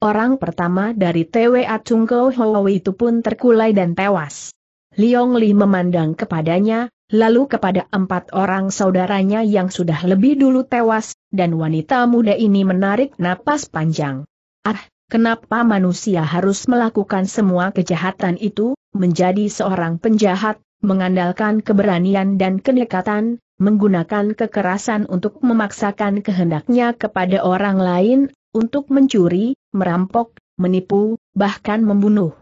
Orang pertama dari TWA Chung Kau itu pun terkulai dan tewas. Liong Li memandang kepadanya, lalu kepada empat orang saudaranya yang sudah lebih dulu tewas, dan wanita muda ini menarik napas panjang. Ah, kenapa manusia harus melakukan semua kejahatan itu, menjadi seorang penjahat, mengandalkan keberanian dan kenekatan, menggunakan kekerasan untuk memaksakan kehendaknya kepada orang lain, untuk mencuri, merampok, menipu, bahkan membunuh.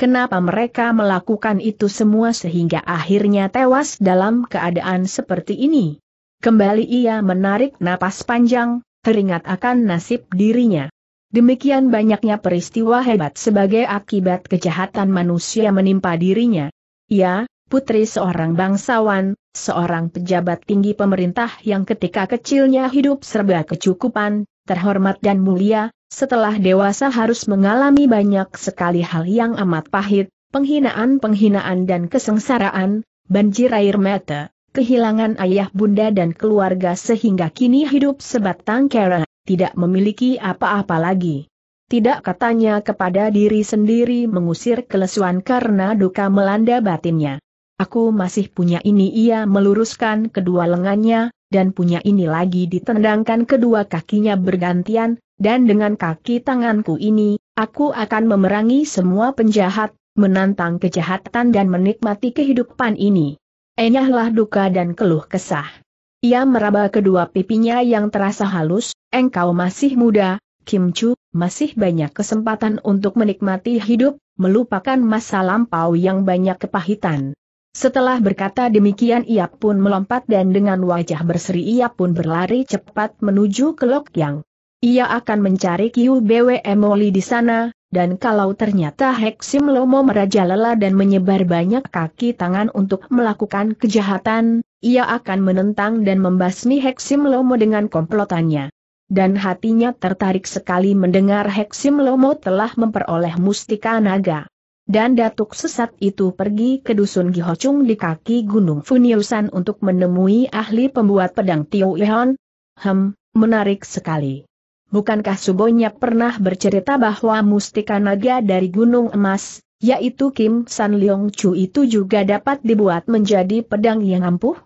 Kenapa mereka melakukan itu semua sehingga akhirnya tewas dalam keadaan seperti ini? Kembali ia menarik napas panjang, teringat akan nasib dirinya. Demikian banyaknya peristiwa hebat sebagai akibat kejahatan manusia menimpa dirinya. Ia, putri seorang bangsawan, seorang pejabat tinggi pemerintah yang ketika kecilnya hidup serba kecukupan, terhormat dan mulia, setelah dewasa harus mengalami banyak sekali hal yang amat pahit, penghinaan-penghinaan dan kesengsaraan, banjir air mata, kehilangan ayah bunda dan keluarga sehingga kini hidup sebatang kera, tidak memiliki apa-apa lagi. Tidak katanya kepada diri sendiri mengusir kelesuan karena duka melanda batinnya. Aku masih punya ini ia meluruskan kedua lengannya, dan punya ini lagi ditendangkan kedua kakinya bergantian, dan dengan kaki tanganku ini, aku akan memerangi semua penjahat, menantang kejahatan dan menikmati kehidupan ini. Enyahlah duka dan keluh kesah. Ia meraba kedua pipinya yang terasa halus, engkau masih muda, Kim Chu, masih banyak kesempatan untuk menikmati hidup, melupakan masa lampau yang banyak kepahitan. Setelah berkata demikian ia pun melompat dan dengan wajah berseri ia pun berlari cepat menuju ke Lok Yang. Ia akan mencari Kiu Bwe Moli di sana, dan kalau ternyata Heksim Lomo merajalela dan menyebar banyak kaki tangan untuk melakukan kejahatan, ia akan menentang dan membasmi Heksim Lomo dengan komplotannya. Dan hatinya tertarik sekali mendengar Heksim Lomo telah memperoleh mustika naga dan datuk sesat itu pergi ke dusun Gihocung di kaki Gunung Funiusan untuk menemui ahli pembuat pedang Tio Yehon? Hem, menarik sekali. Bukankah Subonya pernah bercerita bahwa mustika naga dari Gunung Emas, yaitu Kim San Leong Chu itu juga dapat dibuat menjadi pedang yang ampuh?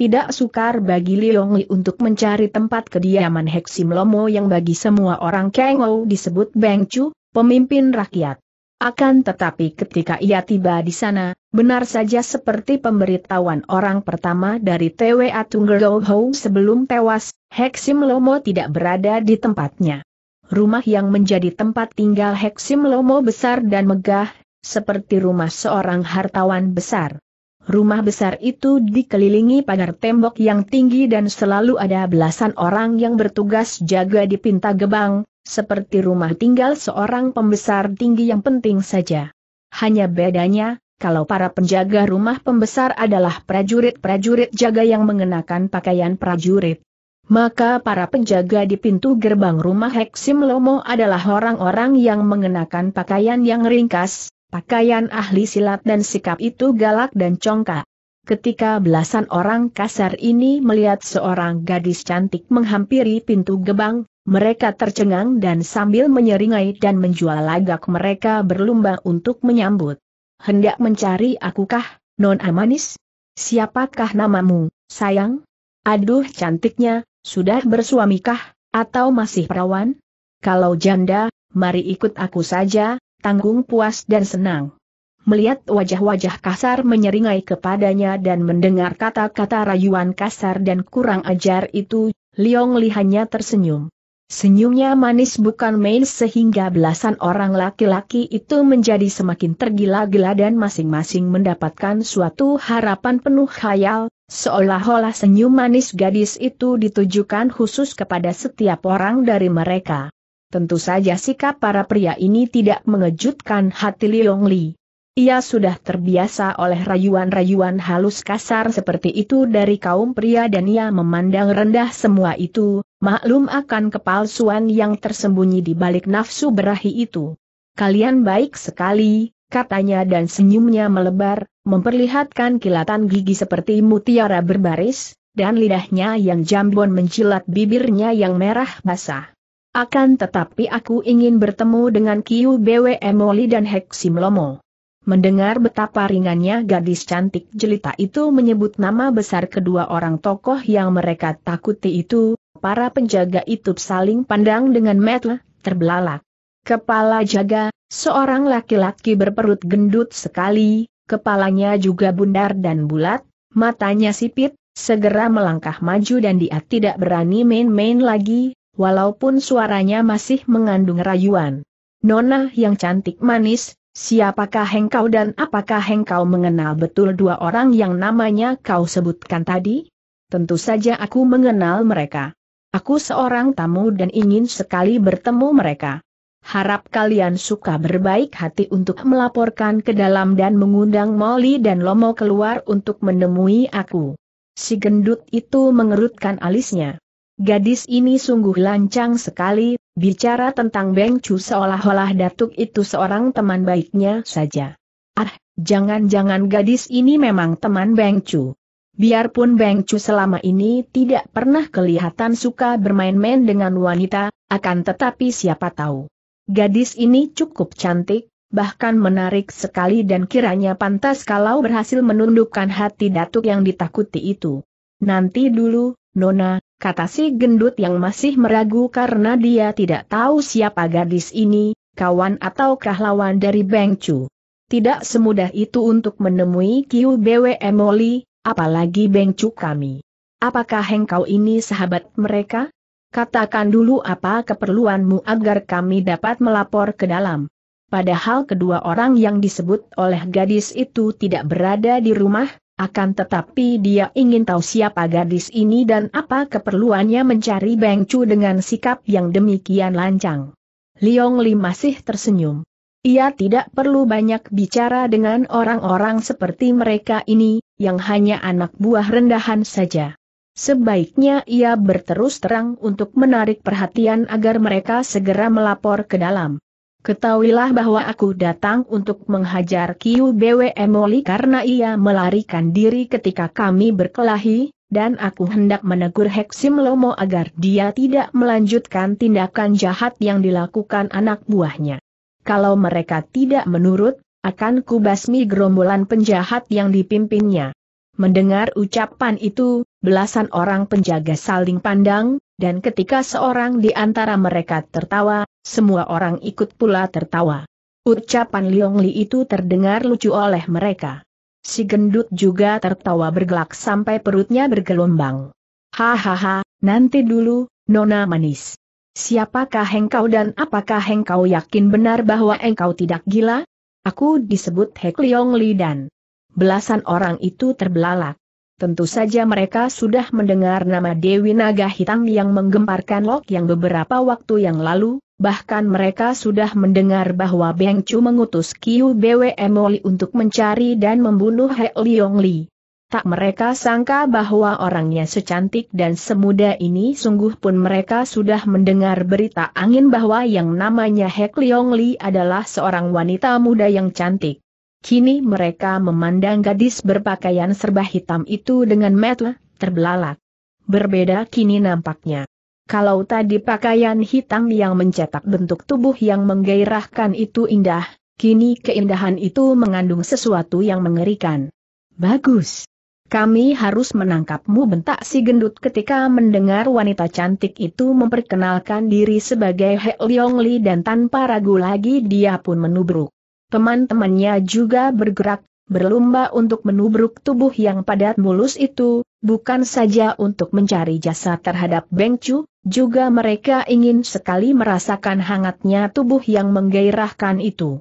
Tidak sukar bagi Leong untuk mencari tempat kediaman Heksim Lomo yang bagi semua orang Kengou disebut Bengchu, pemimpin rakyat. Akan tetapi ketika ia tiba di sana, benar saja seperti pemberitahuan orang pertama dari TWA Tunggelohou sebelum tewas, Heksim Lomo tidak berada di tempatnya. Rumah yang menjadi tempat tinggal Heksim Lomo besar dan megah, seperti rumah seorang hartawan besar. Rumah besar itu dikelilingi pagar tembok yang tinggi dan selalu ada belasan orang yang bertugas jaga di pintu gebang, seperti rumah tinggal seorang pembesar tinggi yang penting saja. Hanya bedanya, kalau para penjaga rumah pembesar adalah prajurit-prajurit jaga yang mengenakan pakaian prajurit. Maka para penjaga di pintu gerbang rumah Heksim Lomo adalah orang-orang yang mengenakan pakaian yang ringkas, pakaian ahli silat dan sikap itu galak dan congkak. Ketika belasan orang kasar ini melihat seorang gadis cantik menghampiri pintu gerbang. Mereka tercengang dan sambil menyeringai dan menjual lagak mereka berlomba untuk menyambut. Hendak mencari akukah, non amanis? Siapakah namamu, sayang? Aduh cantiknya, sudah bersuamikah, atau masih perawan? Kalau janda, mari ikut aku saja, tanggung puas dan senang. Melihat wajah-wajah kasar menyeringai kepadanya dan mendengar kata-kata rayuan kasar dan kurang ajar itu, Liong Li hanya tersenyum. Senyumnya manis bukan main sehingga belasan orang laki-laki itu menjadi semakin tergila-gila dan masing-masing mendapatkan suatu harapan penuh khayal, seolah-olah senyum manis gadis itu ditujukan khusus kepada setiap orang dari mereka. Tentu saja sikap para pria ini tidak mengejutkan hati Liong Li. Ia sudah terbiasa oleh rayuan-rayuan halus kasar seperti itu dari kaum pria dan ia memandang rendah semua itu, maklum akan kepalsuan yang tersembunyi di balik nafsu berahi itu. Kalian baik sekali, katanya dan senyumnya melebar, memperlihatkan kilatan gigi seperti mutiara berbaris, dan lidahnya yang jambon menjilat bibirnya yang merah basah. Akan tetapi aku ingin bertemu dengan Kiu Bwe Emoli dan Heksim Lomo. Mendengar betapa ringannya gadis cantik jelita itu menyebut nama besar kedua orang tokoh yang mereka takuti itu, para penjaga itu saling pandang dengan metel, terbelalak. Kepala jaga, seorang laki-laki berperut gendut sekali, kepalanya juga bundar dan bulat, matanya sipit, segera melangkah maju dan dia tidak berani main-main lagi, walaupun suaranya masih mengandung rayuan. Nona yang cantik manis, Siapakah engkau dan apakah engkau mengenal betul dua orang yang namanya kau sebutkan tadi? Tentu saja aku mengenal mereka. Aku seorang tamu dan ingin sekali bertemu mereka. Harap kalian suka berbaik hati untuk melaporkan ke dalam dan mengundang Molly dan Lomo keluar untuk menemui aku. Si gendut itu mengerutkan alisnya. Gadis ini sungguh lancang sekali, Bicara tentang Beng Chu seolah-olah datuk itu seorang teman baiknya saja. Ah, jangan-jangan gadis ini memang teman Beng Chu. Biarpun Beng Chu selama ini tidak pernah kelihatan suka bermain-main dengan wanita, akan tetapi siapa tahu. Gadis ini cukup cantik, bahkan menarik sekali dan kiranya pantas kalau berhasil menundukkan hati datuk yang ditakuti itu. Nanti dulu, Nona, kata si gendut yang masih meragu karena dia tidak tahu siapa gadis ini, kawan atau lawan dari Beng Chu. Tidak semudah itu untuk menemui Kiu Bwe Emoli, apalagi Beng Chu kami. Apakah engkau ini sahabat mereka? Katakan dulu apa keperluanmu agar kami dapat melapor ke dalam. Padahal kedua orang yang disebut oleh gadis itu tidak berada di rumah, akan tetapi dia ingin tahu siapa gadis ini dan apa keperluannya mencari Beng Chu dengan sikap yang demikian lancang. Liong Li masih tersenyum. Ia tidak perlu banyak bicara dengan orang-orang seperti mereka ini, yang hanya anak buah rendahan saja. Sebaiknya ia berterus terang untuk menarik perhatian agar mereka segera melapor ke dalam. Ketahuilah bahwa aku datang untuk menghajar Kiu Bwe Emoli karena ia melarikan diri ketika kami berkelahi, dan aku hendak menegur Heksim Lomo agar dia tidak melanjutkan tindakan jahat yang dilakukan anak buahnya. Kalau mereka tidak menurut, akan kubasmi gerombolan penjahat yang dipimpinnya. Mendengar ucapan itu, belasan orang penjaga saling pandang, dan ketika seorang di antara mereka tertawa, semua orang ikut pula tertawa. Ucapan Liong Li itu terdengar lucu oleh mereka. Si gendut juga tertawa bergelak sampai perutnya bergelombang. Hahaha, nanti dulu, Nona Manis. Siapakah engkau dan apakah engkau yakin benar bahwa engkau tidak gila? Aku disebut Hek Leong Li dan belasan orang itu terbelalak. Tentu saja mereka sudah mendengar nama Dewi Naga Hitam yang menggemparkan Lok yang beberapa waktu yang lalu, bahkan mereka sudah mendengar bahwa Beng Chu mengutus Kiu Bwe Moli untuk mencari dan membunuh He Liong Li. Tak mereka sangka bahwa orangnya secantik dan semuda ini sungguh pun mereka sudah mendengar berita angin bahwa yang namanya He Liong Li adalah seorang wanita muda yang cantik. Kini mereka memandang gadis berpakaian serba hitam itu dengan mata terbelalak. Berbeda kini nampaknya. Kalau tadi pakaian hitam yang mencetak bentuk tubuh yang menggairahkan itu indah, kini keindahan itu mengandung sesuatu yang mengerikan. Bagus. Kami harus menangkapmu bentak si gendut ketika mendengar wanita cantik itu memperkenalkan diri sebagai He Leong Li dan tanpa ragu lagi dia pun menubruk. Teman-temannya juga bergerak, berlomba untuk menubruk tubuh yang padat mulus itu, bukan saja untuk mencari jasa terhadap Beng Chu, juga mereka ingin sekali merasakan hangatnya tubuh yang menggairahkan itu.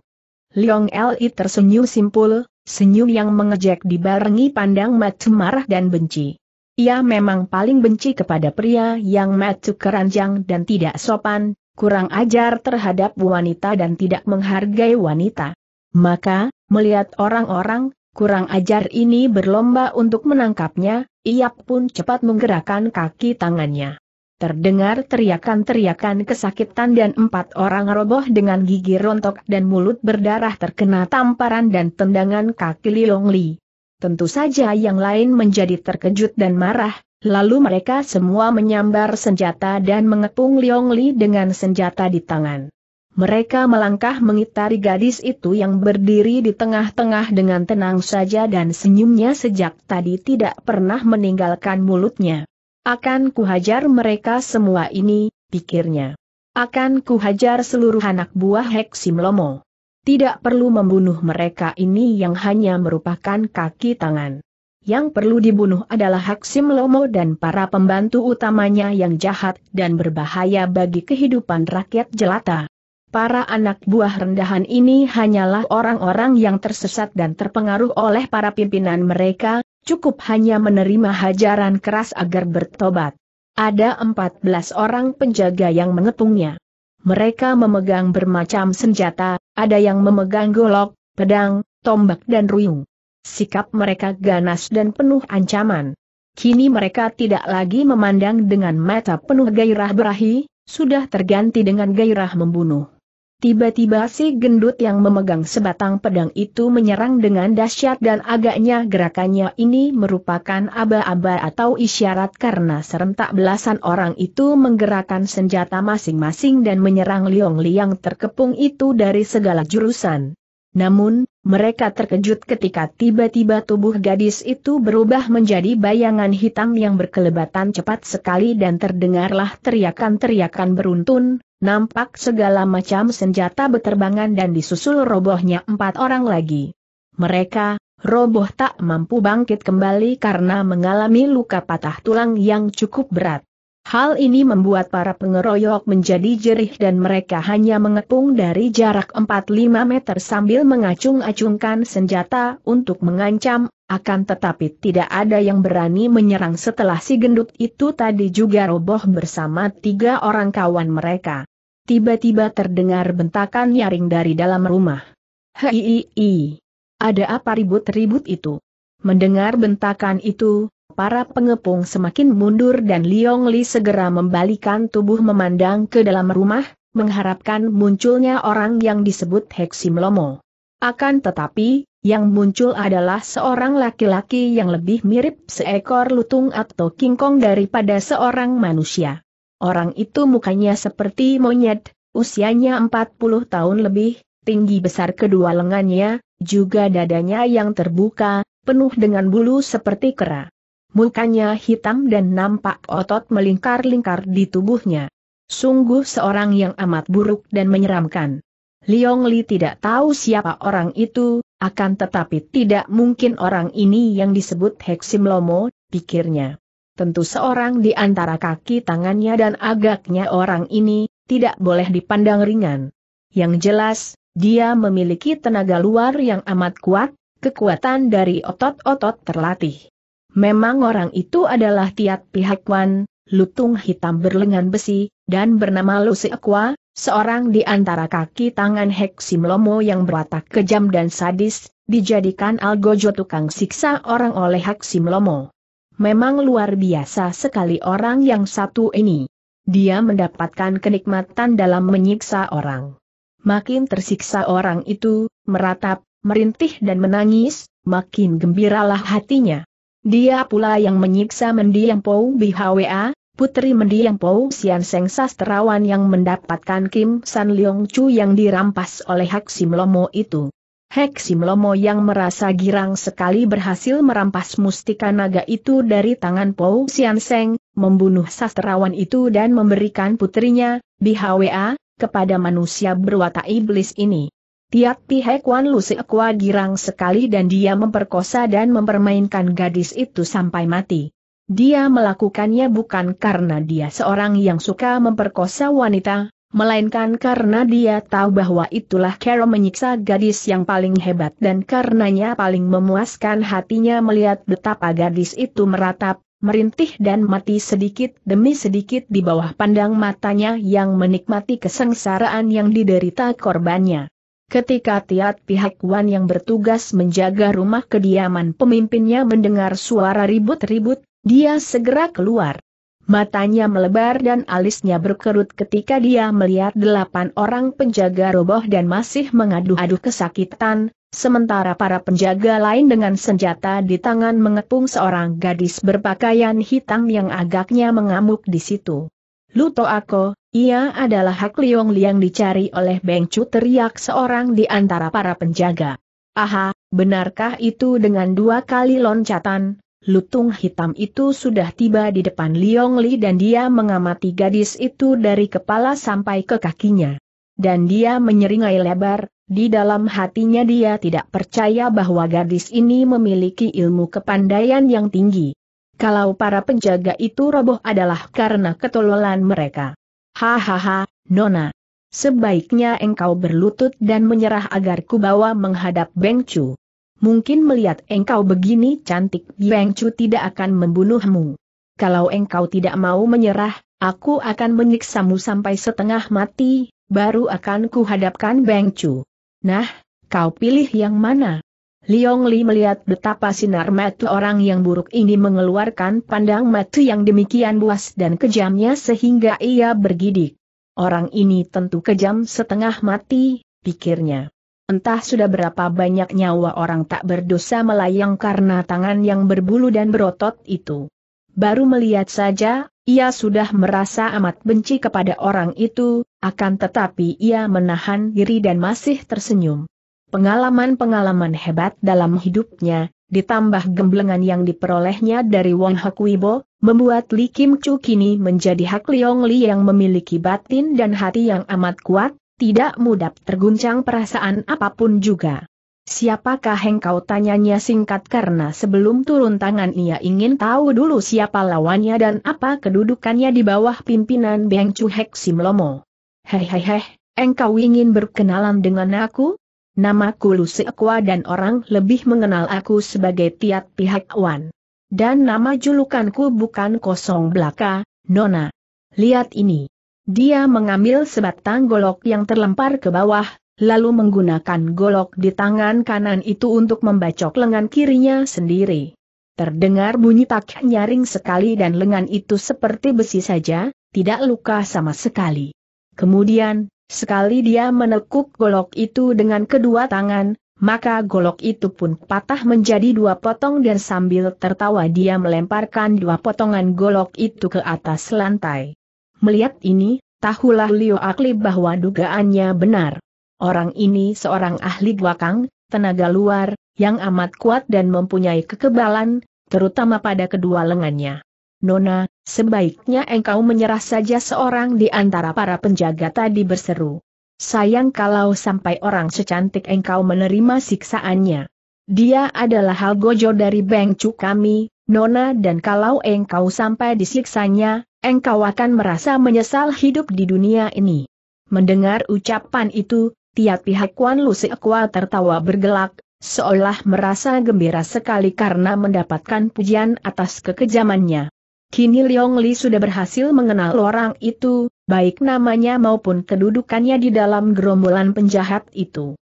Liong Li tersenyum simpul, senyum yang mengejek dibarengi pandang mata marah dan benci. Ia memang paling benci kepada pria yang matu keranjang dan tidak sopan, kurang ajar terhadap wanita dan tidak menghargai wanita. Maka, melihat orang-orang, kurang ajar ini berlomba untuk menangkapnya, ia pun cepat menggerakkan kaki tangannya. Terdengar teriakan-teriakan kesakitan dan empat orang roboh dengan gigi rontok dan mulut berdarah terkena tamparan dan tendangan kaki Liong Li. Tentu saja yang lain menjadi terkejut dan marah, Lalu mereka semua menyambar senjata dan mengepung Liong Li dengan senjata di tangan. Mereka melangkah mengitari gadis itu yang berdiri di tengah-tengah dengan tenang saja dan senyumnya sejak tadi tidak pernah meninggalkan mulutnya. Akan kuhajar mereka semua ini, pikirnya. Akan kuhajar seluruh anak buah Heksim Lomo. Tidak perlu membunuh mereka ini yang hanya merupakan kaki tangan. Yang perlu dibunuh adalah Haksim Lomo dan para pembantu utamanya yang jahat dan berbahaya bagi kehidupan rakyat jelata. Para anak buah rendahan ini hanyalah orang-orang yang tersesat dan terpengaruh oleh para pimpinan mereka, cukup hanya menerima hajaran keras agar bertobat. Ada 14 orang penjaga yang mengepungnya. Mereka memegang bermacam senjata, ada yang memegang golok, pedang, tombak dan ruyung. Sikap mereka ganas dan penuh ancaman. Kini mereka tidak lagi memandang dengan mata penuh gairah berahi, sudah terganti dengan gairah membunuh. Tiba-tiba si gendut yang memegang sebatang pedang itu menyerang dengan dahsyat dan agaknya gerakannya ini merupakan aba-aba atau isyarat karena serentak belasan orang itu menggerakkan senjata masing-masing dan menyerang Liong Liang terkepung itu dari segala jurusan. Namun, mereka terkejut ketika tiba-tiba tubuh gadis itu berubah menjadi bayangan hitam yang berkelebatan cepat sekali dan terdengarlah teriakan-teriakan beruntun, nampak segala macam senjata beterbangan dan disusul robohnya empat orang lagi. Mereka, roboh tak mampu bangkit kembali karena mengalami luka patah tulang yang cukup berat. Hal ini membuat para pengeroyok menjadi jerih dan mereka hanya mengepung dari jarak 4-5 meter sambil mengacung-acungkan senjata untuk mengancam, akan tetapi tidak ada yang berani menyerang setelah si gendut itu tadi juga roboh bersama tiga orang kawan mereka. Tiba-tiba terdengar bentakan nyaring dari dalam rumah. Hei, ada apa ribut-ribut itu? Mendengar bentakan itu, Para pengepung semakin mundur dan Liong Li segera membalikan tubuh memandang ke dalam rumah, mengharapkan munculnya orang yang disebut Heksim Lomo. Akan tetapi, yang muncul adalah seorang laki-laki yang lebih mirip seekor lutung atau kingkong daripada seorang manusia. Orang itu mukanya seperti monyet, usianya 40 tahun lebih, tinggi besar kedua lengannya, juga dadanya yang terbuka, penuh dengan bulu seperti kera mukanya hitam dan nampak otot melingkar-lingkar di tubuhnya. Sungguh seorang yang amat buruk dan menyeramkan. Liong Li tidak tahu siapa orang itu, akan tetapi tidak mungkin orang ini yang disebut Heksim Lomo, pikirnya. Tentu seorang di antara kaki tangannya dan agaknya orang ini, tidak boleh dipandang ringan. Yang jelas, dia memiliki tenaga luar yang amat kuat, kekuatan dari otot-otot terlatih. Memang orang itu adalah Tiat Pihakwan, lutung hitam berlengan besi, dan bernama Lusi Ekwa, seorang di antara kaki tangan Heksim Lomo yang berwatak kejam dan sadis, dijadikan algojo tukang siksa orang oleh Heksim Lomo. Memang luar biasa sekali orang yang satu ini. Dia mendapatkan kenikmatan dalam menyiksa orang. Makin tersiksa orang itu, meratap, merintih dan menangis, makin gembiralah hatinya. Dia pula yang menyiksa mendiang Pou BHWA, putri mendiang Pou Sian Seng sastrawan yang mendapatkan Kim San Leong Chu yang dirampas oleh Hak Sim Lomo itu. Hek Sim Lomo yang merasa girang sekali berhasil merampas mustika naga itu dari tangan Pou Sian Seng, membunuh sastrawan itu dan memberikan putrinya, BHWA, kepada manusia berwatak iblis ini. Tiap pihak Wan Lu girang sekali dan dia memperkosa dan mempermainkan gadis itu sampai mati. Dia melakukannya bukan karena dia seorang yang suka memperkosa wanita, melainkan karena dia tahu bahwa itulah Carol menyiksa gadis yang paling hebat dan karenanya paling memuaskan hatinya melihat betapa gadis itu meratap, merintih dan mati sedikit demi sedikit di bawah pandang matanya yang menikmati kesengsaraan yang diderita korbannya. Ketika Tiat pihak Wan yang bertugas menjaga rumah kediaman pemimpinnya mendengar suara ribut-ribut, dia segera keluar. Matanya melebar dan alisnya berkerut ketika dia melihat delapan orang penjaga roboh dan masih mengadu-adu kesakitan, sementara para penjaga lain dengan senjata di tangan mengepung seorang gadis berpakaian hitam yang agaknya mengamuk di situ. Luto Ako, ia adalah Hak Liong Liang dicari oleh Beng Chu teriak seorang di antara para penjaga. Aha, benarkah itu dengan dua kali loncatan, lutung hitam itu sudah tiba di depan Liong Li dan dia mengamati gadis itu dari kepala sampai ke kakinya. Dan dia menyeringai lebar, di dalam hatinya dia tidak percaya bahwa gadis ini memiliki ilmu kepandaian yang tinggi kalau para penjaga itu roboh adalah karena ketololan mereka. Hahaha, Nona. Sebaiknya engkau berlutut dan menyerah agar ku bawa menghadap Beng Chu. Mungkin melihat engkau begini cantik Beng Chu tidak akan membunuhmu. Kalau engkau tidak mau menyerah, aku akan menyiksamu sampai setengah mati, baru akan kuhadapkan Beng Chu. Nah, kau pilih yang mana? Liong Li melihat betapa sinar mata orang yang buruk ini mengeluarkan pandang mata yang demikian buas dan kejamnya sehingga ia bergidik. Orang ini tentu kejam setengah mati, pikirnya. Entah sudah berapa banyak nyawa orang tak berdosa melayang karena tangan yang berbulu dan berotot itu. Baru melihat saja, ia sudah merasa amat benci kepada orang itu, akan tetapi ia menahan diri dan masih tersenyum pengalaman-pengalaman hebat dalam hidupnya, ditambah gemblengan yang diperolehnya dari Wong Hak Wibo, membuat Li Kim Chu kini menjadi Hak Leong Li yang memiliki batin dan hati yang amat kuat, tidak mudah terguncang perasaan apapun juga. Siapakah engkau tanyanya singkat karena sebelum turun tangan ia ingin tahu dulu siapa lawannya dan apa kedudukannya di bawah pimpinan Beng Chu Hek hei hei, engkau ingin berkenalan dengan aku? Nama Kulu sekuat dan orang lebih mengenal aku sebagai Tiat Pihak Wan. Dan nama julukanku bukan kosong belaka, Nona. Lihat ini. Dia mengambil sebatang golok yang terlempar ke bawah, lalu menggunakan golok di tangan kanan itu untuk membacok lengan kirinya sendiri. Terdengar bunyi tak nyaring sekali dan lengan itu seperti besi saja, tidak luka sama sekali. Kemudian, Sekali dia menekuk golok itu dengan kedua tangan, maka golok itu pun patah menjadi dua potong dan sambil tertawa dia melemparkan dua potongan golok itu ke atas lantai. Melihat ini, tahulah Liu Akli bahwa dugaannya benar. Orang ini seorang ahli guakang, tenaga luar, yang amat kuat dan mempunyai kekebalan, terutama pada kedua lengannya. Nona, Sebaiknya engkau menyerah saja seorang di antara para penjaga tadi berseru. Sayang kalau sampai orang secantik engkau menerima siksaannya. Dia adalah hal gojo dari bengcu kami, Nona dan kalau engkau sampai disiksanya, engkau akan merasa menyesal hidup di dunia ini. Mendengar ucapan itu, tiap pihak Kuan Lu Seekwa tertawa bergelak, seolah merasa gembira sekali karena mendapatkan pujian atas kekejamannya. Kini Leong Li sudah berhasil mengenal orang itu, baik namanya maupun kedudukannya di dalam gerombolan penjahat itu.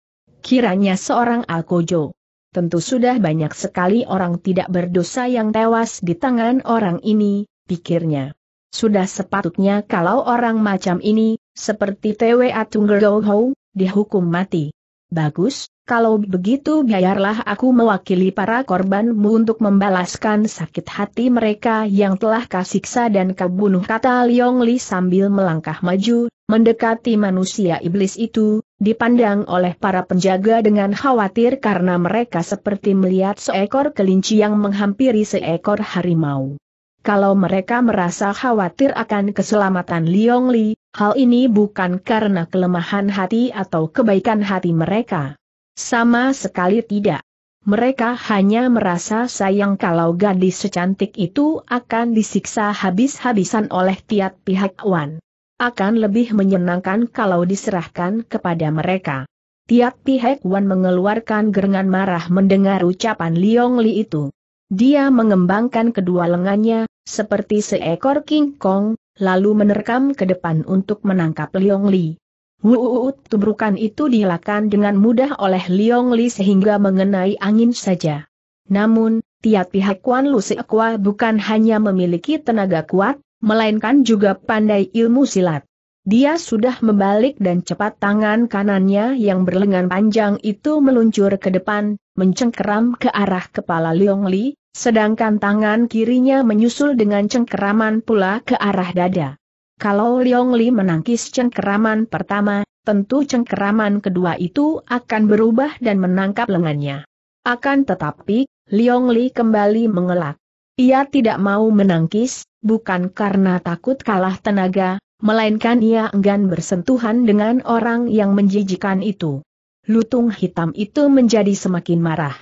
Kiranya seorang Alkojo. Tentu sudah banyak sekali orang tidak berdosa yang tewas di tangan orang ini, pikirnya. Sudah sepatutnya kalau orang macam ini, seperti Tewa Atunggergohou, dihukum mati. Bagus, kalau begitu biarlah aku mewakili para korbanmu untuk membalaskan sakit hati mereka yang telah kasiksa dan kebunuh. kata Liong Li sambil melangkah maju, mendekati manusia iblis itu, dipandang oleh para penjaga dengan khawatir karena mereka seperti melihat seekor kelinci yang menghampiri seekor harimau. Kalau mereka merasa khawatir akan keselamatan Liong Li, hal ini bukan karena kelemahan hati atau kebaikan hati mereka. Sama sekali tidak. Mereka hanya merasa sayang kalau gadis secantik itu akan disiksa habis-habisan oleh tiap pihak Wan. Akan lebih menyenangkan kalau diserahkan kepada mereka. Tiap pihak Wan mengeluarkan gerengan marah mendengar ucapan Liong Li itu. Dia mengembangkan kedua lengannya, seperti seekor King Kong, lalu menerkam ke depan untuk menangkap Liong Li. Wuut tubrukan itu dihilangkan dengan mudah oleh Liong Li sehingga mengenai angin saja. Namun, tiap pihak Kuan Lu Seekwa bukan hanya memiliki tenaga kuat, melainkan juga pandai ilmu silat. Dia sudah membalik dan cepat tangan kanannya yang berlengan panjang itu meluncur ke depan, mencengkeram ke arah kepala Liong Li, sedangkan tangan kirinya menyusul dengan cengkeraman pula ke arah dada. Kalau Liong Li menangkis cengkeraman pertama, tentu cengkeraman kedua itu akan berubah dan menangkap lengannya. Akan tetapi, Liong Li kembali mengelak. Ia tidak mau menangkis, bukan karena takut kalah tenaga, melainkan ia enggan bersentuhan dengan orang yang menjijikan itu. Lutung hitam itu menjadi semakin marah.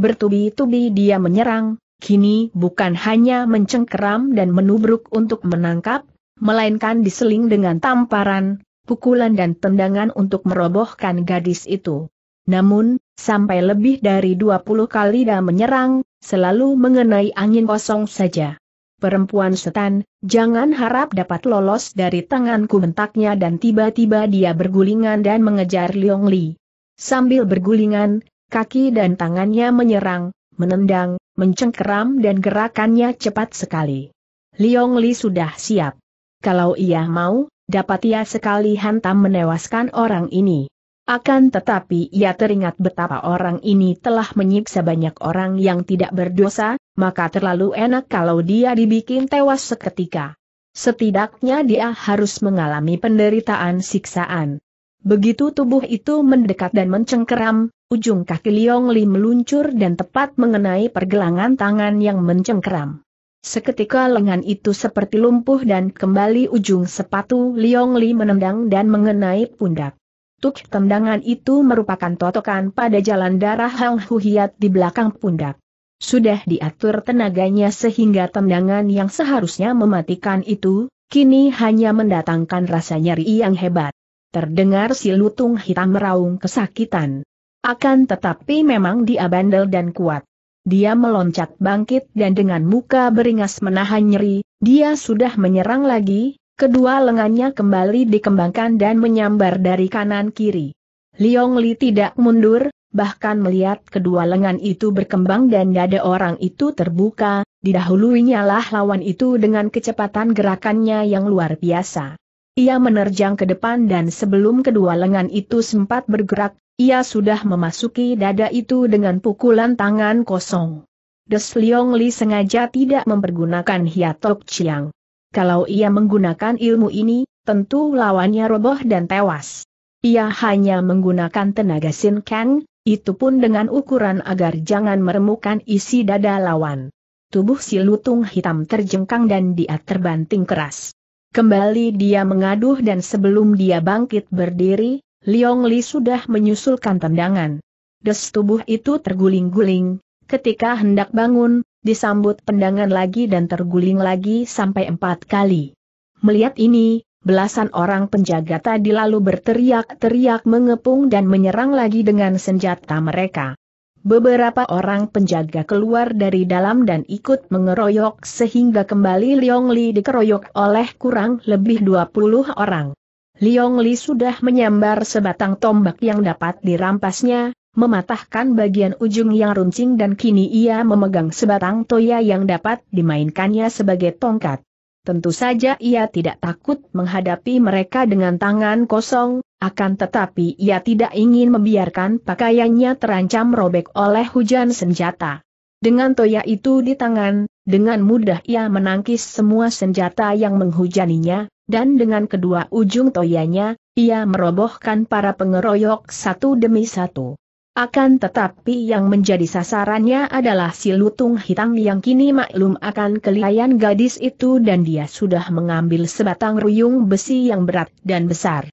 Bertubi-tubi dia menyerang, kini bukan hanya mencengkeram dan menubruk untuk menangkap, melainkan diseling dengan tamparan, pukulan dan tendangan untuk merobohkan gadis itu. Namun, sampai lebih dari 20 kali dia menyerang, selalu mengenai angin kosong saja. Perempuan setan, jangan harap dapat lolos dari tanganku bentaknya dan tiba-tiba dia bergulingan dan mengejar Liong Li. Sambil bergulingan, kaki dan tangannya menyerang, menendang, mencengkeram dan gerakannya cepat sekali. Liong Li sudah siap kalau ia mau, dapat ia sekali hantam menewaskan orang ini. Akan tetapi ia teringat betapa orang ini telah menyiksa banyak orang yang tidak berdosa, maka terlalu enak kalau dia dibikin tewas seketika. Setidaknya dia harus mengalami penderitaan siksaan. Begitu tubuh itu mendekat dan mencengkeram, ujung kaki Liong Li meluncur dan tepat mengenai pergelangan tangan yang mencengkeram. Seketika lengan itu seperti lumpuh dan kembali ujung sepatu Liong Li menendang dan mengenai pundak. Tuk tendangan itu merupakan totokan pada jalan darah Hang Huhiat di belakang pundak. Sudah diatur tenaganya sehingga tendangan yang seharusnya mematikan itu, kini hanya mendatangkan rasa nyeri yang hebat. Terdengar si lutung hitam meraung kesakitan. Akan tetapi memang dia bandel dan kuat. Dia meloncat bangkit dan dengan muka beringas menahan nyeri, dia sudah menyerang lagi, kedua lengannya kembali dikembangkan dan menyambar dari kanan kiri. Liong Li tidak mundur, bahkan melihat kedua lengan itu berkembang dan dada orang itu terbuka, didahuluinya lah lawan itu dengan kecepatan gerakannya yang luar biasa. Ia menerjang ke depan dan sebelum kedua lengan itu sempat bergerak, ia sudah memasuki dada itu dengan pukulan tangan kosong. Des Liong Li sengaja tidak mempergunakan hiatok Chiang. Kalau ia menggunakan ilmu ini, tentu lawannya roboh dan tewas. Ia hanya menggunakan tenaga Sin Kang, itu pun dengan ukuran agar jangan meremukan isi dada lawan. Tubuh si lutung hitam terjengkang dan dia terbanting keras. Kembali dia mengaduh dan sebelum dia bangkit berdiri, Liong Li sudah menyusulkan tendangan. Des tubuh itu terguling-guling, ketika hendak bangun, disambut tendangan lagi dan terguling lagi sampai empat kali. Melihat ini, belasan orang penjaga tadi lalu berteriak-teriak mengepung dan menyerang lagi dengan senjata mereka. Beberapa orang penjaga keluar dari dalam dan ikut mengeroyok sehingga kembali Liong Li dikeroyok oleh kurang lebih 20 orang. Liong Li sudah menyambar sebatang tombak yang dapat dirampasnya, mematahkan bagian ujung yang runcing dan kini ia memegang sebatang toya yang dapat dimainkannya sebagai tongkat. Tentu saja ia tidak takut menghadapi mereka dengan tangan kosong, akan tetapi ia tidak ingin membiarkan pakaiannya terancam robek oleh hujan senjata. Dengan toya itu di tangan, dengan mudah ia menangkis semua senjata yang menghujaninya, dan dengan kedua ujung toyanya, ia merobohkan para pengeroyok satu demi satu. Akan tetapi yang menjadi sasarannya adalah si lutung hitam yang kini maklum akan kelihayan gadis itu dan dia sudah mengambil sebatang ruyung besi yang berat dan besar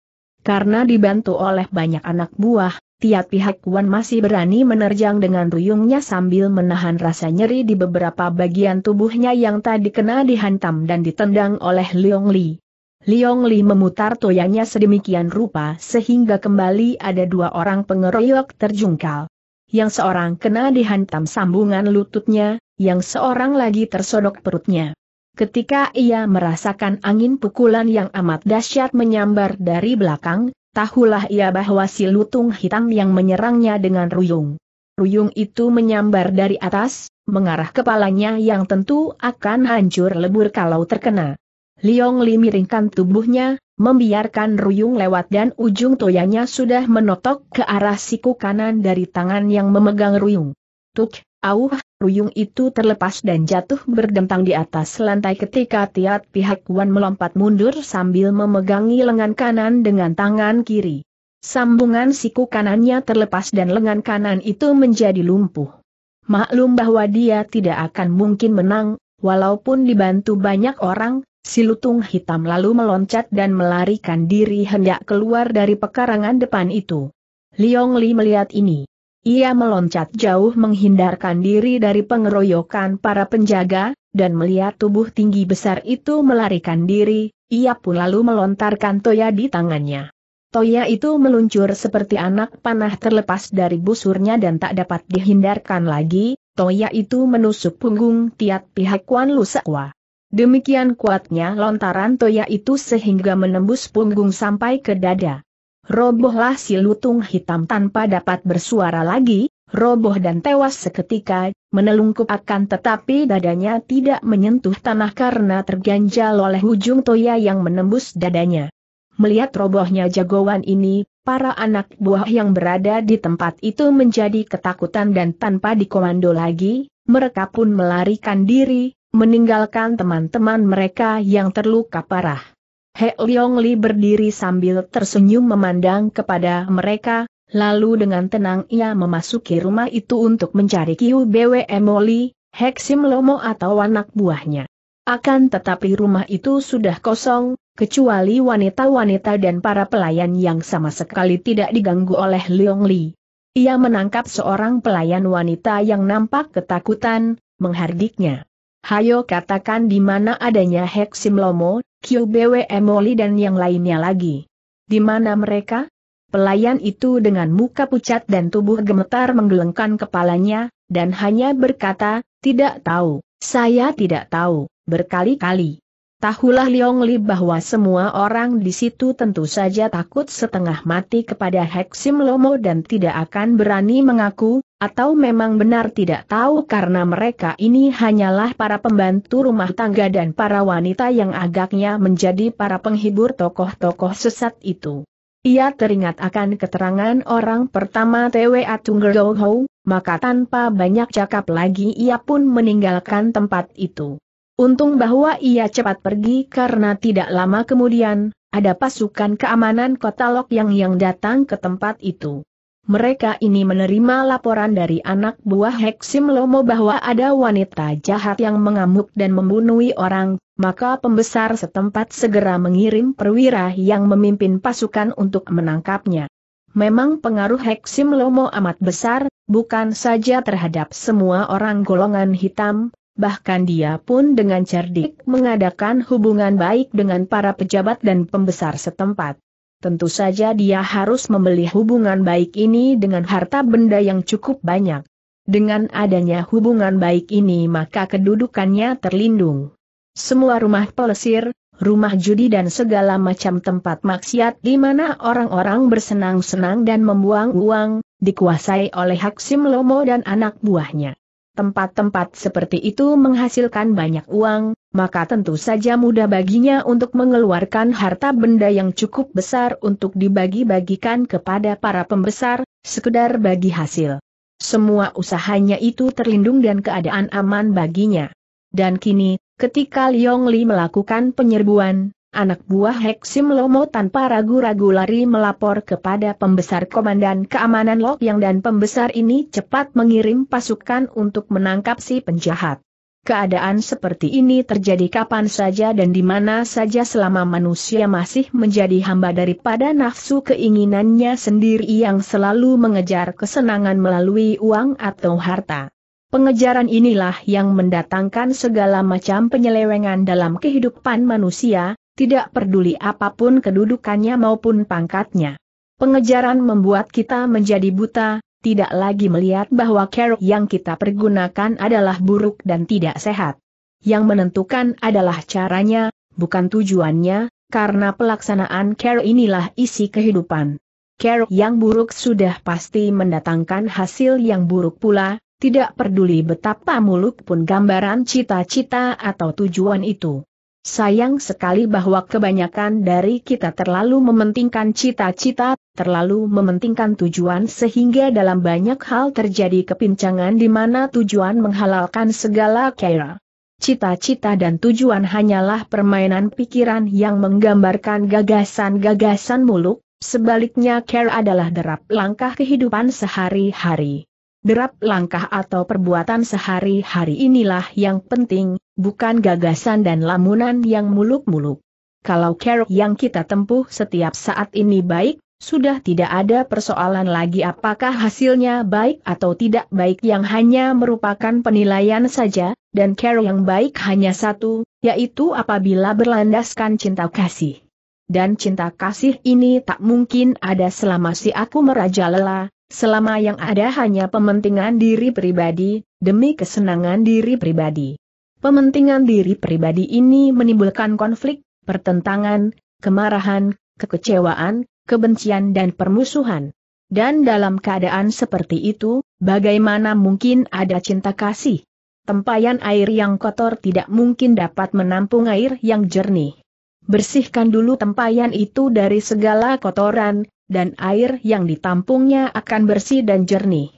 karena dibantu oleh banyak anak buah, tiap pihak Wan masih berani menerjang dengan ruyungnya sambil menahan rasa nyeri di beberapa bagian tubuhnya yang tadi kena dihantam dan ditendang oleh Leong Li. Leong Li memutar toyanya sedemikian rupa sehingga kembali ada dua orang pengeroyok terjungkal. Yang seorang kena dihantam sambungan lututnya, yang seorang lagi tersodok perutnya. Ketika ia merasakan angin pukulan yang amat dahsyat menyambar dari belakang, tahulah ia bahwa si lutung hitam yang menyerangnya dengan ruyung. Ruyung itu menyambar dari atas, mengarah kepalanya yang tentu akan hancur lebur kalau terkena. Liong Li miringkan tubuhnya, membiarkan ruyung lewat dan ujung toyanya sudah menotok ke arah siku kanan dari tangan yang memegang ruyung. Tuk, auh, Ruyung itu terlepas dan jatuh berdentang di atas lantai ketika Tiat Pihak Wan melompat mundur sambil memegangi lengan kanan dengan tangan kiri. Sambungan siku kanannya terlepas dan lengan kanan itu menjadi lumpuh. Maklum bahwa dia tidak akan mungkin menang, walaupun dibantu banyak orang, si lutung hitam lalu meloncat dan melarikan diri hendak keluar dari pekarangan depan itu. Liong Li melihat ini. Ia meloncat jauh menghindarkan diri dari pengeroyokan para penjaga, dan melihat tubuh tinggi besar itu melarikan diri, ia pun lalu melontarkan toya di tangannya. Toya itu meluncur seperti anak panah terlepas dari busurnya dan tak dapat dihindarkan lagi, toya itu menusuk punggung tiap pihak Kuan Lusakwa. Demikian kuatnya lontaran toya itu sehingga menembus punggung sampai ke dada. Robohlah si lutung hitam tanpa dapat bersuara lagi, roboh dan tewas seketika, menelungkup akan tetapi dadanya tidak menyentuh tanah karena terganjal oleh ujung toya yang menembus dadanya. Melihat robohnya jagoan ini, para anak buah yang berada di tempat itu menjadi ketakutan dan tanpa dikomando lagi, mereka pun melarikan diri, meninggalkan teman-teman mereka yang terluka parah. He Leong Li berdiri sambil tersenyum memandang kepada mereka, lalu dengan tenang ia memasuki rumah itu untuk mencari Kiu Bwe Moli, Heksim Lomo atau anak buahnya. Akan tetapi rumah itu sudah kosong, kecuali wanita-wanita dan para pelayan yang sama sekali tidak diganggu oleh Leong Li. Ia menangkap seorang pelayan wanita yang nampak ketakutan, menghardiknya. Hayo katakan di mana adanya Heksim Lomo, Bwe Emoli dan yang lainnya lagi. Di mana mereka? Pelayan itu dengan muka pucat dan tubuh gemetar menggelengkan kepalanya, dan hanya berkata, tidak tahu, saya tidak tahu, berkali-kali. Tahulah Liong Li bahwa semua orang di situ tentu saja takut setengah mati kepada Heksim Lomo dan tidak akan berani mengaku, atau memang benar tidak tahu karena mereka ini hanyalah para pembantu rumah tangga dan para wanita yang agaknya menjadi para penghibur tokoh-tokoh sesat itu. Ia teringat akan keterangan orang pertama TW Atunggerdoho, maka tanpa banyak cakap lagi ia pun meninggalkan tempat itu. Untung bahwa ia cepat pergi karena tidak lama kemudian, ada pasukan keamanan kota Lok Yang yang datang ke tempat itu. Mereka ini menerima laporan dari anak buah Heksim Lomo bahwa ada wanita jahat yang mengamuk dan membunuh orang, maka pembesar setempat segera mengirim perwira yang memimpin pasukan untuk menangkapnya. Memang pengaruh Heksim Lomo amat besar, bukan saja terhadap semua orang golongan hitam, bahkan dia pun dengan cerdik mengadakan hubungan baik dengan para pejabat dan pembesar setempat tentu saja dia harus membeli hubungan baik ini dengan harta benda yang cukup banyak. Dengan adanya hubungan baik ini maka kedudukannya terlindung. Semua rumah pelesir, rumah judi dan segala macam tempat maksiat di mana orang-orang bersenang-senang dan membuang uang, dikuasai oleh Haksim Lomo dan anak buahnya. Tempat-tempat seperti itu menghasilkan banyak uang, maka tentu saja mudah baginya untuk mengeluarkan harta benda yang cukup besar untuk dibagi-bagikan kepada para pembesar, sekedar bagi hasil. Semua usahanya itu terlindung dan keadaan aman baginya. Dan kini, ketika Liong Li melakukan penyerbuan, anak buah Heksim Lomo tanpa ragu-ragu lari melapor kepada pembesar Komandan Keamanan Lok Yang dan pembesar ini cepat mengirim pasukan untuk menangkap si penjahat. Keadaan seperti ini terjadi kapan saja dan di mana saja selama manusia masih menjadi hamba daripada nafsu keinginannya sendiri yang selalu mengejar kesenangan melalui uang atau harta. Pengejaran inilah yang mendatangkan segala macam penyelewengan dalam kehidupan manusia, tidak peduli apapun kedudukannya maupun pangkatnya. Pengejaran membuat kita menjadi buta, tidak lagi melihat bahwa kerok yang kita pergunakan adalah buruk dan tidak sehat. Yang menentukan adalah caranya, bukan tujuannya, karena pelaksanaan kerok inilah isi kehidupan. Kerok yang buruk sudah pasti mendatangkan hasil yang buruk pula, tidak peduli betapa muluk pun gambaran cita-cita atau tujuan itu. Sayang sekali bahwa kebanyakan dari kita terlalu mementingkan cita-cita, terlalu mementingkan tujuan sehingga dalam banyak hal terjadi kepincangan di mana tujuan menghalalkan segala kera. Cita-cita dan tujuan hanyalah permainan pikiran yang menggambarkan gagasan-gagasan muluk, sebaliknya care adalah derap langkah kehidupan sehari-hari derap langkah atau perbuatan sehari-hari inilah yang penting, bukan gagasan dan lamunan yang muluk-muluk. Kalau care yang kita tempuh setiap saat ini baik, sudah tidak ada persoalan lagi apakah hasilnya baik atau tidak baik yang hanya merupakan penilaian saja, dan care yang baik hanya satu, yaitu apabila berlandaskan cinta kasih. Dan cinta kasih ini tak mungkin ada selama si aku merajalela, selama yang ada hanya pementingan diri pribadi, demi kesenangan diri pribadi. Pementingan diri pribadi ini menimbulkan konflik, pertentangan, kemarahan, kekecewaan, kebencian dan permusuhan. Dan dalam keadaan seperti itu, bagaimana mungkin ada cinta kasih? Tempayan air yang kotor tidak mungkin dapat menampung air yang jernih. Bersihkan dulu tempayan itu dari segala kotoran, dan air yang ditampungnya akan bersih dan jernih.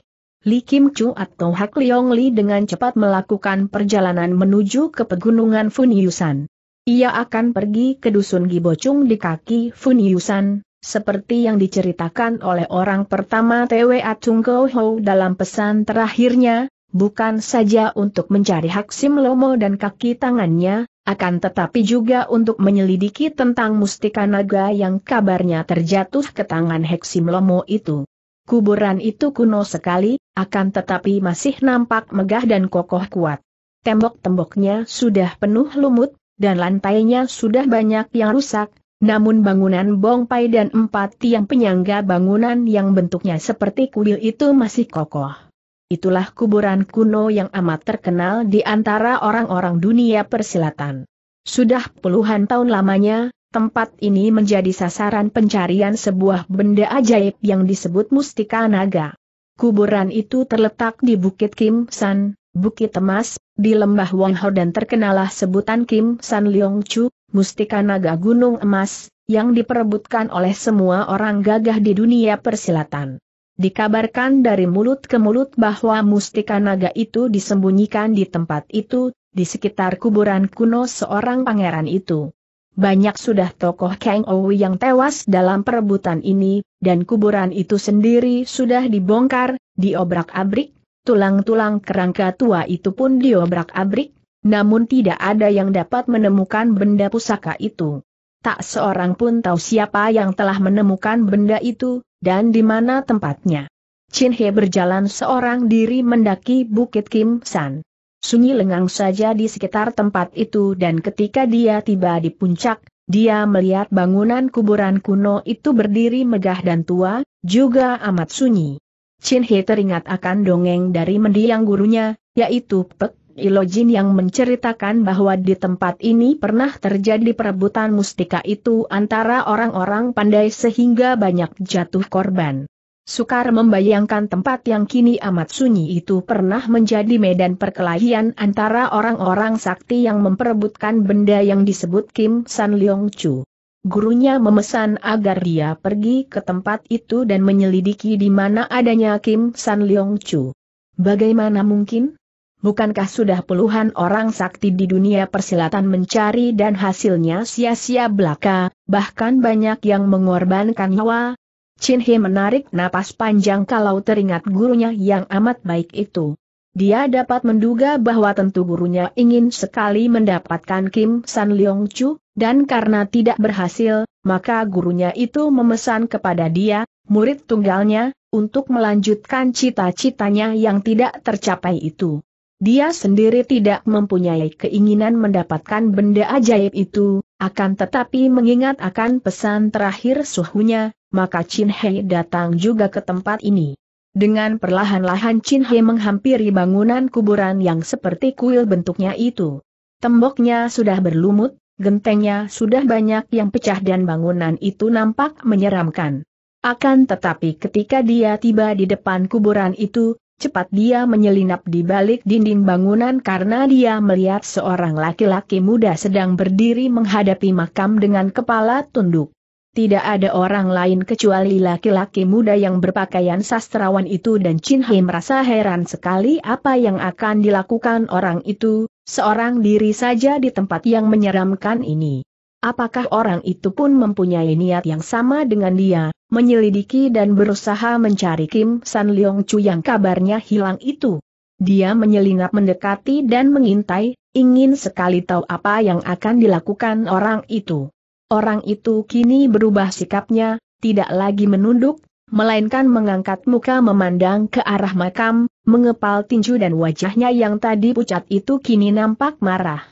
Li Kim Chu atau Hak Leong Li dengan cepat melakukan perjalanan menuju ke pegunungan Funiusan. Ia akan pergi ke dusun Gibocung di kaki Funiusan, seperti yang diceritakan oleh orang pertama Tewe Atung Ho dalam pesan terakhirnya, bukan saja untuk mencari Hak Sim Lomo dan kaki tangannya, akan tetapi juga untuk menyelidiki tentang mustika naga yang kabarnya terjatuh ke tangan Heksim Lomo itu. Kuburan itu kuno sekali, akan tetapi masih nampak megah dan kokoh kuat. Tembok-temboknya sudah penuh lumut, dan lantainya sudah banyak yang rusak, namun bangunan bongpai dan empat tiang penyangga bangunan yang bentuknya seperti kuil itu masih kokoh itulah kuburan kuno yang amat terkenal di antara orang-orang dunia persilatan. Sudah puluhan tahun lamanya, tempat ini menjadi sasaran pencarian sebuah benda ajaib yang disebut mustika naga. Kuburan itu terletak di Bukit Kim San, Bukit Temas, di lembah Wangho dan terkenalah sebutan Kim San Leong Chu, mustika naga gunung emas, yang diperebutkan oleh semua orang gagah di dunia persilatan. Dikabarkan dari mulut ke mulut bahwa mustika naga itu disembunyikan di tempat itu, di sekitar kuburan kuno seorang pangeran itu. Banyak sudah tokoh Kang Owi yang tewas dalam perebutan ini, dan kuburan itu sendiri sudah dibongkar, diobrak-abrik, tulang-tulang kerangka tua itu pun diobrak-abrik, namun tidak ada yang dapat menemukan benda pusaka itu. Tak seorang pun tahu siapa yang telah menemukan benda itu, dan di mana tempatnya. Chin He berjalan seorang diri mendaki Bukit Kim San. Sunyi lengang saja di sekitar tempat itu dan ketika dia tiba di puncak, dia melihat bangunan kuburan kuno itu berdiri megah dan tua, juga amat sunyi. Chin He teringat akan dongeng dari mendiang gurunya, yaitu Pek Ilojin yang menceritakan bahwa di tempat ini pernah terjadi perebutan mustika itu antara orang-orang pandai sehingga banyak jatuh korban. Sukar membayangkan tempat yang kini amat sunyi itu pernah menjadi medan perkelahian antara orang-orang sakti yang memperebutkan benda yang disebut Kim San Leong Chu. Gurunya memesan agar dia pergi ke tempat itu dan menyelidiki di mana adanya Kim San Leong Chu. Bagaimana mungkin? Bukankah sudah puluhan orang sakti di dunia persilatan mencari dan hasilnya sia-sia belaka, bahkan banyak yang mengorbankan nyawa? Chin He menarik napas panjang kalau teringat gurunya yang amat baik itu. Dia dapat menduga bahwa tentu gurunya ingin sekali mendapatkan Kim San Leong Chu, dan karena tidak berhasil, maka gurunya itu memesan kepada dia, murid tunggalnya, untuk melanjutkan cita-citanya yang tidak tercapai itu. Dia sendiri tidak mempunyai keinginan mendapatkan benda ajaib itu, akan tetapi mengingat akan pesan terakhir suhunya, maka Chin Hei datang juga ke tempat ini. Dengan perlahan-lahan Chin Hei menghampiri bangunan kuburan yang seperti kuil bentuknya itu. Temboknya sudah berlumut, gentengnya sudah banyak yang pecah dan bangunan itu nampak menyeramkan. Akan tetapi ketika dia tiba di depan kuburan itu, Cepat dia menyelinap di balik dinding bangunan karena dia melihat seorang laki-laki muda sedang berdiri menghadapi makam dengan kepala tunduk. Tidak ada orang lain kecuali laki-laki muda yang berpakaian sastrawan itu dan Chin He merasa heran sekali apa yang akan dilakukan orang itu, seorang diri saja di tempat yang menyeramkan ini. Apakah orang itu pun mempunyai niat yang sama dengan dia, menyelidiki dan berusaha mencari Kim San Leong Chu yang kabarnya hilang itu? Dia menyelinap mendekati dan mengintai, ingin sekali tahu apa yang akan dilakukan orang itu. Orang itu kini berubah sikapnya, tidak lagi menunduk, melainkan mengangkat muka memandang ke arah makam, mengepal tinju dan wajahnya yang tadi pucat itu kini nampak marah.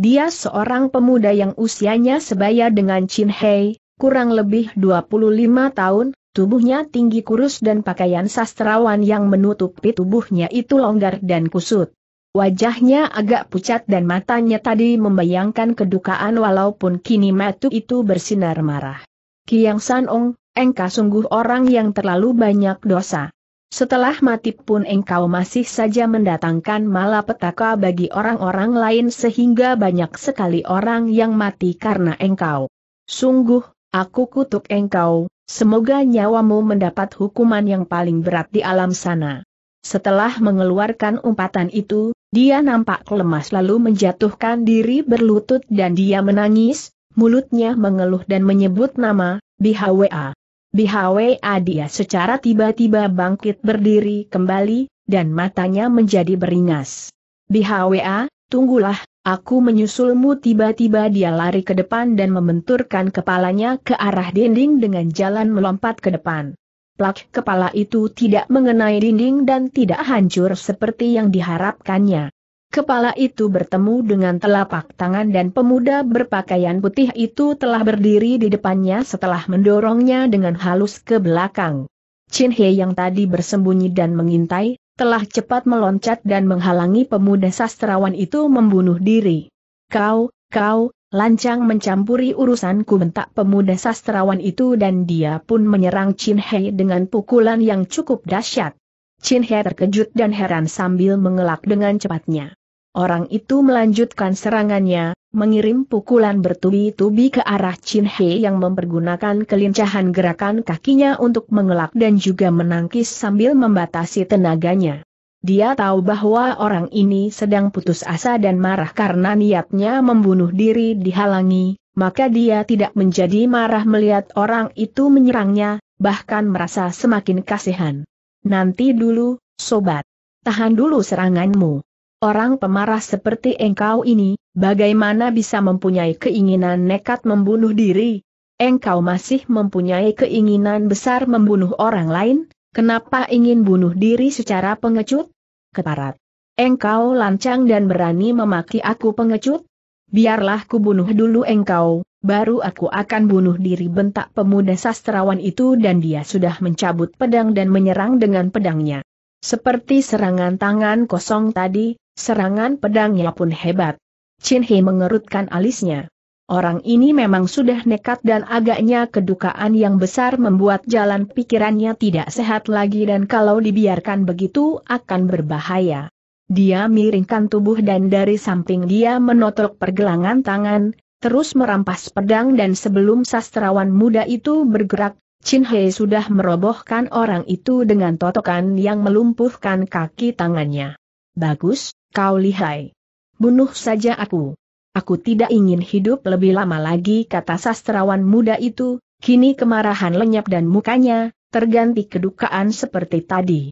Dia seorang pemuda yang usianya sebaya dengan Chin Hei, kurang lebih 25 tahun, tubuhnya tinggi kurus dan pakaian sastrawan yang menutupi tubuhnya itu longgar dan kusut. Wajahnya agak pucat dan matanya tadi membayangkan kedukaan walaupun kini matu itu bersinar marah. Kiang Sanong, engkau sungguh orang yang terlalu banyak dosa. Setelah mati pun engkau masih saja mendatangkan malapetaka bagi orang-orang lain sehingga banyak sekali orang yang mati karena engkau. Sungguh, aku kutuk engkau, semoga nyawamu mendapat hukuman yang paling berat di alam sana. Setelah mengeluarkan umpatan itu, dia nampak lemas lalu menjatuhkan diri berlutut dan dia menangis, mulutnya mengeluh dan menyebut nama, Bihawa. BHWA dia secara tiba-tiba bangkit berdiri kembali, dan matanya menjadi beringas. BHWA, tunggulah, aku menyusulmu tiba-tiba dia lari ke depan dan membenturkan kepalanya ke arah dinding dengan jalan melompat ke depan. Plak kepala itu tidak mengenai dinding dan tidak hancur seperti yang diharapkannya. Kepala itu bertemu dengan telapak tangan dan pemuda berpakaian putih itu telah berdiri di depannya setelah mendorongnya dengan halus ke belakang. Chin He yang tadi bersembunyi dan mengintai, telah cepat meloncat dan menghalangi pemuda sastrawan itu membunuh diri. Kau, kau, lancang mencampuri urusanku bentak pemuda sastrawan itu dan dia pun menyerang Chin He dengan pukulan yang cukup dahsyat. Chin He terkejut dan heran sambil mengelak dengan cepatnya. Orang itu melanjutkan serangannya, mengirim pukulan bertubi-tubi ke arah Chin He yang mempergunakan kelincahan gerakan kakinya untuk mengelak dan juga menangkis sambil membatasi tenaganya. Dia tahu bahwa orang ini sedang putus asa dan marah karena niatnya membunuh diri dihalangi, maka dia tidak menjadi marah melihat orang itu menyerangnya, bahkan merasa semakin kasihan. Nanti dulu, sobat. Tahan dulu seranganmu. Orang pemarah seperti engkau ini, bagaimana bisa mempunyai keinginan nekat membunuh diri? Engkau masih mempunyai keinginan besar membunuh orang lain, kenapa ingin bunuh diri secara pengecut? Keparat. Engkau lancang dan berani memaki aku pengecut? Biarlah ku bunuh dulu engkau, baru aku akan bunuh diri bentak pemuda sastrawan itu dan dia sudah mencabut pedang dan menyerang dengan pedangnya. Seperti serangan tangan kosong tadi, Serangan pedangnya pun hebat. Chin He mengerutkan alisnya. Orang ini memang sudah nekat dan agaknya kedukaan yang besar membuat jalan pikirannya tidak sehat lagi dan kalau dibiarkan begitu akan berbahaya. Dia miringkan tubuh dan dari samping dia menotok pergelangan tangan, terus merampas pedang dan sebelum sastrawan muda itu bergerak, Chin He sudah merobohkan orang itu dengan totokan yang melumpuhkan kaki tangannya. Bagus, kau lihai. Bunuh saja aku. Aku tidak ingin hidup lebih lama lagi kata sastrawan muda itu, kini kemarahan lenyap dan mukanya, terganti kedukaan seperti tadi.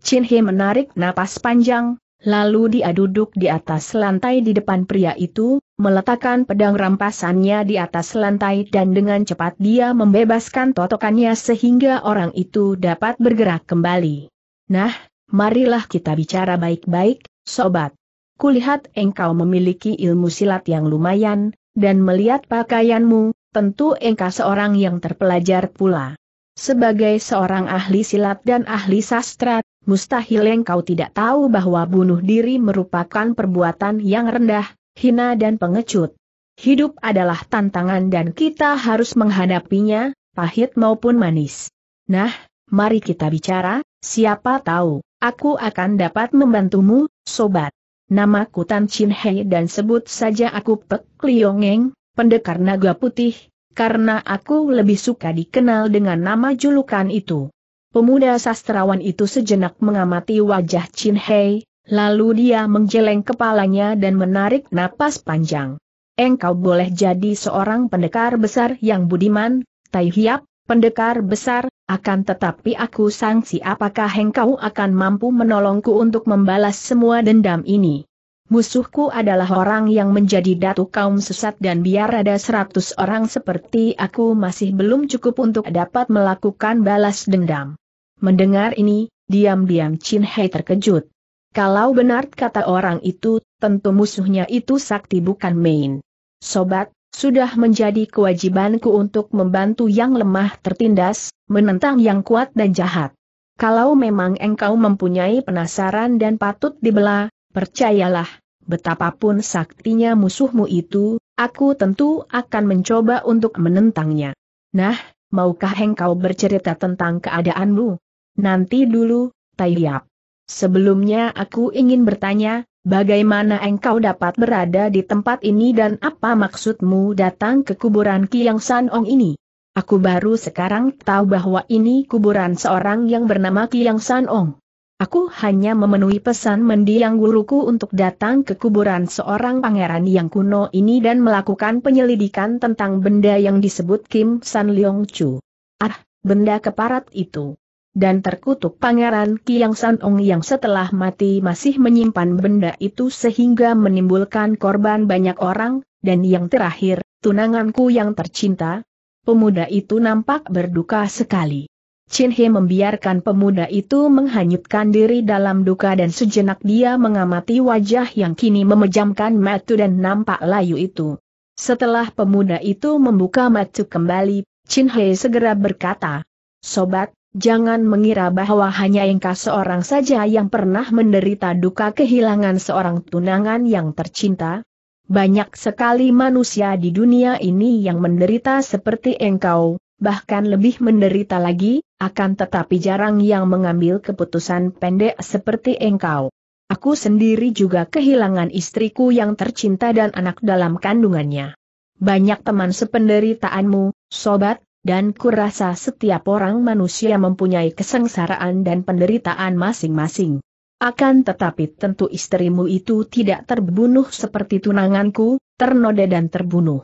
Chin He menarik napas panjang, lalu dia duduk di atas lantai di depan pria itu, meletakkan pedang rampasannya di atas lantai dan dengan cepat dia membebaskan totokannya sehingga orang itu dapat bergerak kembali. Nah, marilah kita bicara baik-baik, sobat. Kulihat engkau memiliki ilmu silat yang lumayan, dan melihat pakaianmu, tentu engkau seorang yang terpelajar pula. Sebagai seorang ahli silat dan ahli sastra, mustahil engkau tidak tahu bahwa bunuh diri merupakan perbuatan yang rendah, hina dan pengecut. Hidup adalah tantangan dan kita harus menghadapinya, pahit maupun manis. Nah, mari kita bicara, siapa tahu. Aku akan dapat membantumu, sobat. Namaku Tan Chin Hei dan sebut saja aku Pek Liongeng, pendekar naga putih, karena aku lebih suka dikenal dengan nama julukan itu. Pemuda sastrawan itu sejenak mengamati wajah Chin Hei, lalu dia menjeleng kepalanya dan menarik napas panjang. Engkau boleh jadi seorang pendekar besar yang budiman, Tai Hiap, pendekar besar, akan tetapi aku sangsi apakah engkau akan mampu menolongku untuk membalas semua dendam ini. Musuhku adalah orang yang menjadi datu kaum sesat dan biar ada seratus orang seperti aku masih belum cukup untuk dapat melakukan balas dendam. Mendengar ini, diam-diam Chin Hei terkejut. Kalau benar kata orang itu, tentu musuhnya itu sakti bukan main. Sobat, sudah menjadi kewajibanku untuk membantu yang lemah tertindas, menentang yang kuat dan jahat. Kalau memang engkau mempunyai penasaran dan patut dibela, percayalah, betapapun saktinya musuhmu itu, aku tentu akan mencoba untuk menentangnya. Nah, maukah engkau bercerita tentang keadaanmu? Nanti dulu, Taiyap. Sebelumnya aku ingin bertanya, Bagaimana engkau dapat berada di tempat ini dan apa maksudmu datang ke kuburan Kiang Sanong ini? Aku baru sekarang tahu bahwa ini kuburan seorang yang bernama Kiang Sanong. Aku hanya memenuhi pesan mendiang guruku untuk datang ke kuburan seorang pangeran yang kuno ini dan melakukan penyelidikan tentang benda yang disebut Kim San Leong Chu. Ah, benda keparat itu dan terkutuk Pangeran Kiang Sanong yang setelah mati masih menyimpan benda itu sehingga menimbulkan korban banyak orang, dan yang terakhir, tunanganku yang tercinta. Pemuda itu nampak berduka sekali. Chin He membiarkan pemuda itu menghanyutkan diri dalam duka dan sejenak dia mengamati wajah yang kini memejamkan matu dan nampak layu itu. Setelah pemuda itu membuka matu kembali, Chin He segera berkata, Sobat, Jangan mengira bahwa hanya engkau seorang saja yang pernah menderita duka kehilangan seorang tunangan yang tercinta. Banyak sekali manusia di dunia ini yang menderita seperti engkau, bahkan lebih menderita lagi, akan tetapi jarang yang mengambil keputusan pendek seperti engkau. Aku sendiri juga kehilangan istriku yang tercinta dan anak dalam kandungannya. Banyak teman sependeritaanmu, sobat, dan kurasa setiap orang manusia mempunyai kesengsaraan dan penderitaan masing-masing. Akan tetapi tentu istrimu itu tidak terbunuh seperti tunanganku, ternoda dan terbunuh.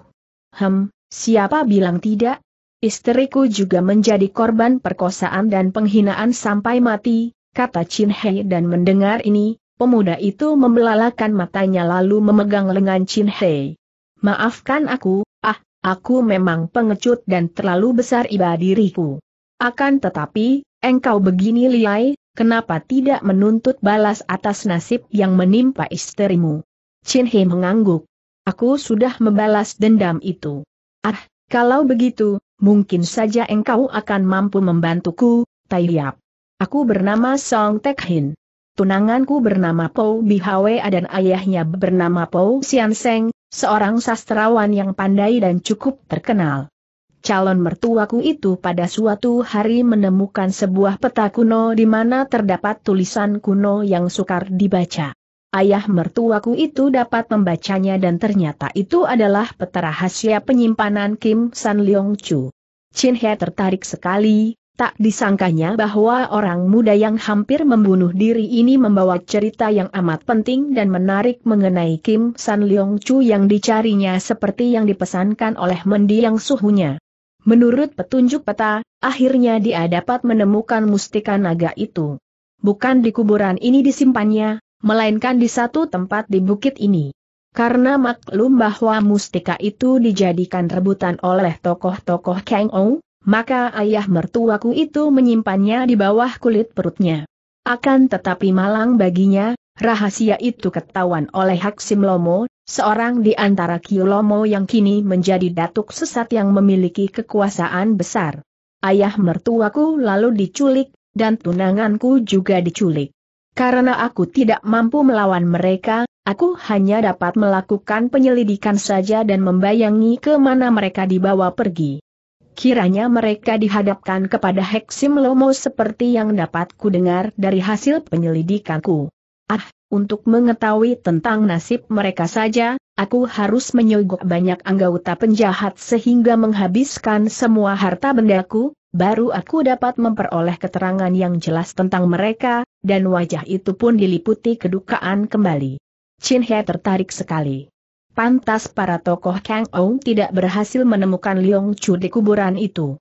Hem, siapa bilang tidak? Istriku juga menjadi korban perkosaan dan penghinaan sampai mati, kata Chin Hei dan mendengar ini, pemuda itu membelalakan matanya lalu memegang lengan Chin Hei. Maafkan aku, aku memang pengecut dan terlalu besar iba diriku. Akan tetapi, engkau begini liai, kenapa tidak menuntut balas atas nasib yang menimpa istrimu? Chin He mengangguk. Aku sudah membalas dendam itu. Ah, kalau begitu, mungkin saja engkau akan mampu membantuku, Tai Yap. Aku bernama Song Tek Hin. Tunanganku bernama Pou Bihawe dan ayahnya bernama Pou Sian Seng, seorang sastrawan yang pandai dan cukup terkenal. Calon mertuaku itu pada suatu hari menemukan sebuah peta kuno di mana terdapat tulisan kuno yang sukar dibaca. Ayah mertuaku itu dapat membacanya dan ternyata itu adalah peta rahasia penyimpanan Kim San Leong Chu. Chin He tertarik sekali, Tak disangkanya bahwa orang muda yang hampir membunuh diri ini membawa cerita yang amat penting dan menarik mengenai Kim San Leong Chu yang dicarinya seperti yang dipesankan oleh mendiang suhunya. Menurut petunjuk peta, akhirnya dia dapat menemukan mustika naga itu. Bukan di kuburan ini disimpannya, melainkan di satu tempat di bukit ini. Karena maklum bahwa mustika itu dijadikan rebutan oleh tokoh-tokoh Kang Ong, maka ayah mertuaku itu menyimpannya di bawah kulit perutnya. Akan tetapi malang baginya, rahasia itu ketahuan oleh Haksim Lomo, seorang di antara Lomo yang kini menjadi datuk sesat yang memiliki kekuasaan besar. Ayah mertuaku lalu diculik, dan tunanganku juga diculik. Karena aku tidak mampu melawan mereka, aku hanya dapat melakukan penyelidikan saja dan membayangi kemana mereka dibawa pergi. Kiranya mereka dihadapkan kepada Heksim Lomo seperti yang dapat kudengar dari hasil penyelidikanku. Ah, untuk mengetahui tentang nasib mereka saja, aku harus menyogok banyak anggota penjahat sehingga menghabiskan semua harta bendaku, baru aku dapat memperoleh keterangan yang jelas tentang mereka, dan wajah itu pun diliputi kedukaan kembali. Chin He tertarik sekali. Pantas para tokoh Kang Ong tidak berhasil menemukan Liong Chu di kuburan itu.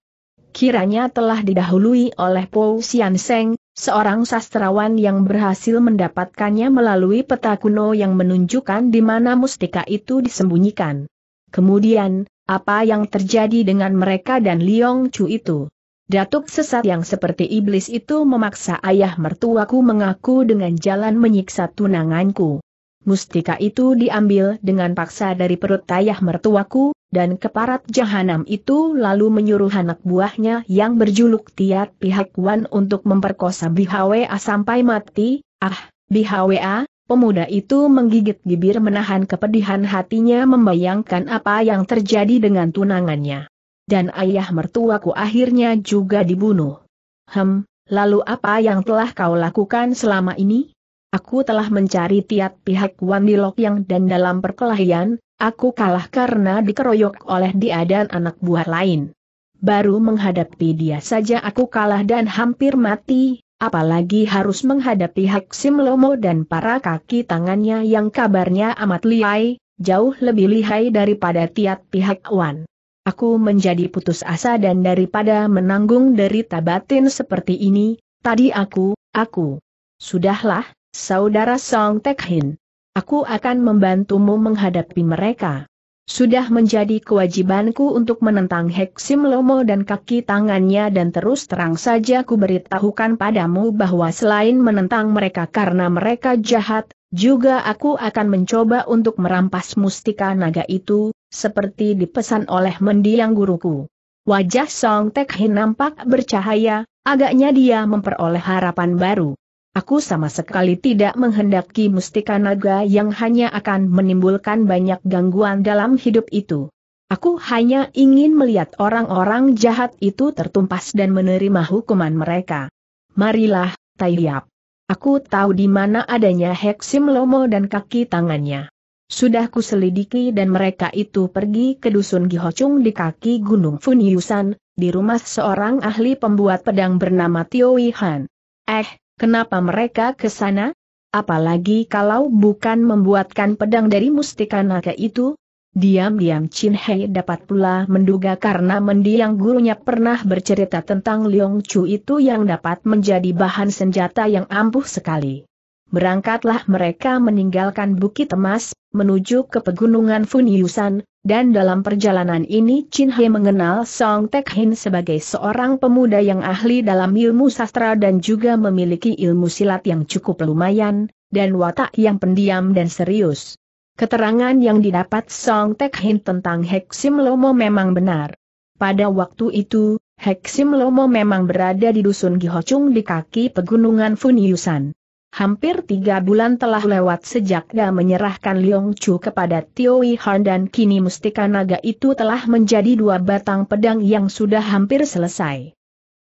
Kiranya telah didahului oleh Po Sian Seng, seorang sastrawan yang berhasil mendapatkannya melalui peta kuno yang menunjukkan di mana mustika itu disembunyikan. Kemudian, apa yang terjadi dengan mereka dan Liong Chu itu? Datuk sesat yang seperti iblis itu memaksa ayah mertuaku mengaku dengan jalan menyiksa tunanganku mustika itu diambil dengan paksa dari perut ayah mertuaku, dan keparat jahanam itu lalu menyuruh anak buahnya yang berjuluk Tiat Pihak Wan untuk memperkosa Bihawa sampai mati, ah, Bihawa, pemuda itu menggigit bibir menahan kepedihan hatinya membayangkan apa yang terjadi dengan tunangannya. Dan ayah mertuaku akhirnya juga dibunuh. Hem, lalu apa yang telah kau lakukan selama ini? Aku telah mencari tiap pihak Wandilok yang dan dalam perkelahian, aku kalah karena dikeroyok oleh dia dan anak buah lain. Baru menghadapi dia saja aku kalah dan hampir mati, apalagi harus menghadapi Haksim Lomo dan para kaki tangannya yang kabarnya amat lihai, jauh lebih lihai daripada tiap pihak Wan. Aku menjadi putus asa dan daripada menanggung derita batin seperti ini, tadi aku, aku. Sudahlah, saudara Song Tekhin. Aku akan membantumu menghadapi mereka. Sudah menjadi kewajibanku untuk menentang Heksim Lomo dan kaki tangannya dan terus terang saja ku beritahukan padamu bahwa selain menentang mereka karena mereka jahat, juga aku akan mencoba untuk merampas mustika naga itu, seperti dipesan oleh mendiang guruku. Wajah Song Tekhin nampak bercahaya, agaknya dia memperoleh harapan baru. Aku sama sekali tidak menghendaki mustika naga yang hanya akan menimbulkan banyak gangguan dalam hidup itu. Aku hanya ingin melihat orang-orang jahat itu tertumpas dan menerima hukuman mereka. Marilah, Taiyap. Aku tahu di mana adanya Heksim Lomo dan kaki tangannya. Sudah kuselidiki dan mereka itu pergi ke dusun Gihocung di kaki Gunung Funyusan, di rumah seorang ahli pembuat pedang bernama Tio Wihan. Eh, Kenapa mereka ke sana? Apalagi kalau bukan membuatkan pedang dari mustika naga itu? Diam-diam Chin Hei dapat pula menduga karena mendiang gurunya pernah bercerita tentang Leong Chu itu yang dapat menjadi bahan senjata yang ampuh sekali. Berangkatlah mereka meninggalkan Bukit Emas, menuju ke Pegunungan Funyusan, dan dalam perjalanan ini Chin He mengenal Song Tek Hin sebagai seorang pemuda yang ahli dalam ilmu sastra dan juga memiliki ilmu silat yang cukup lumayan, dan watak yang pendiam dan serius. Keterangan yang didapat Song Tek Hin tentang Heksim Lomo memang benar. Pada waktu itu, Heksim Lomo memang berada di dusun Gihochung di kaki pegunungan Funyusan. Hampir tiga bulan telah lewat sejak dia menyerahkan Liong Chu kepada Tio Han dan kini mustika naga itu telah menjadi dua batang pedang yang sudah hampir selesai.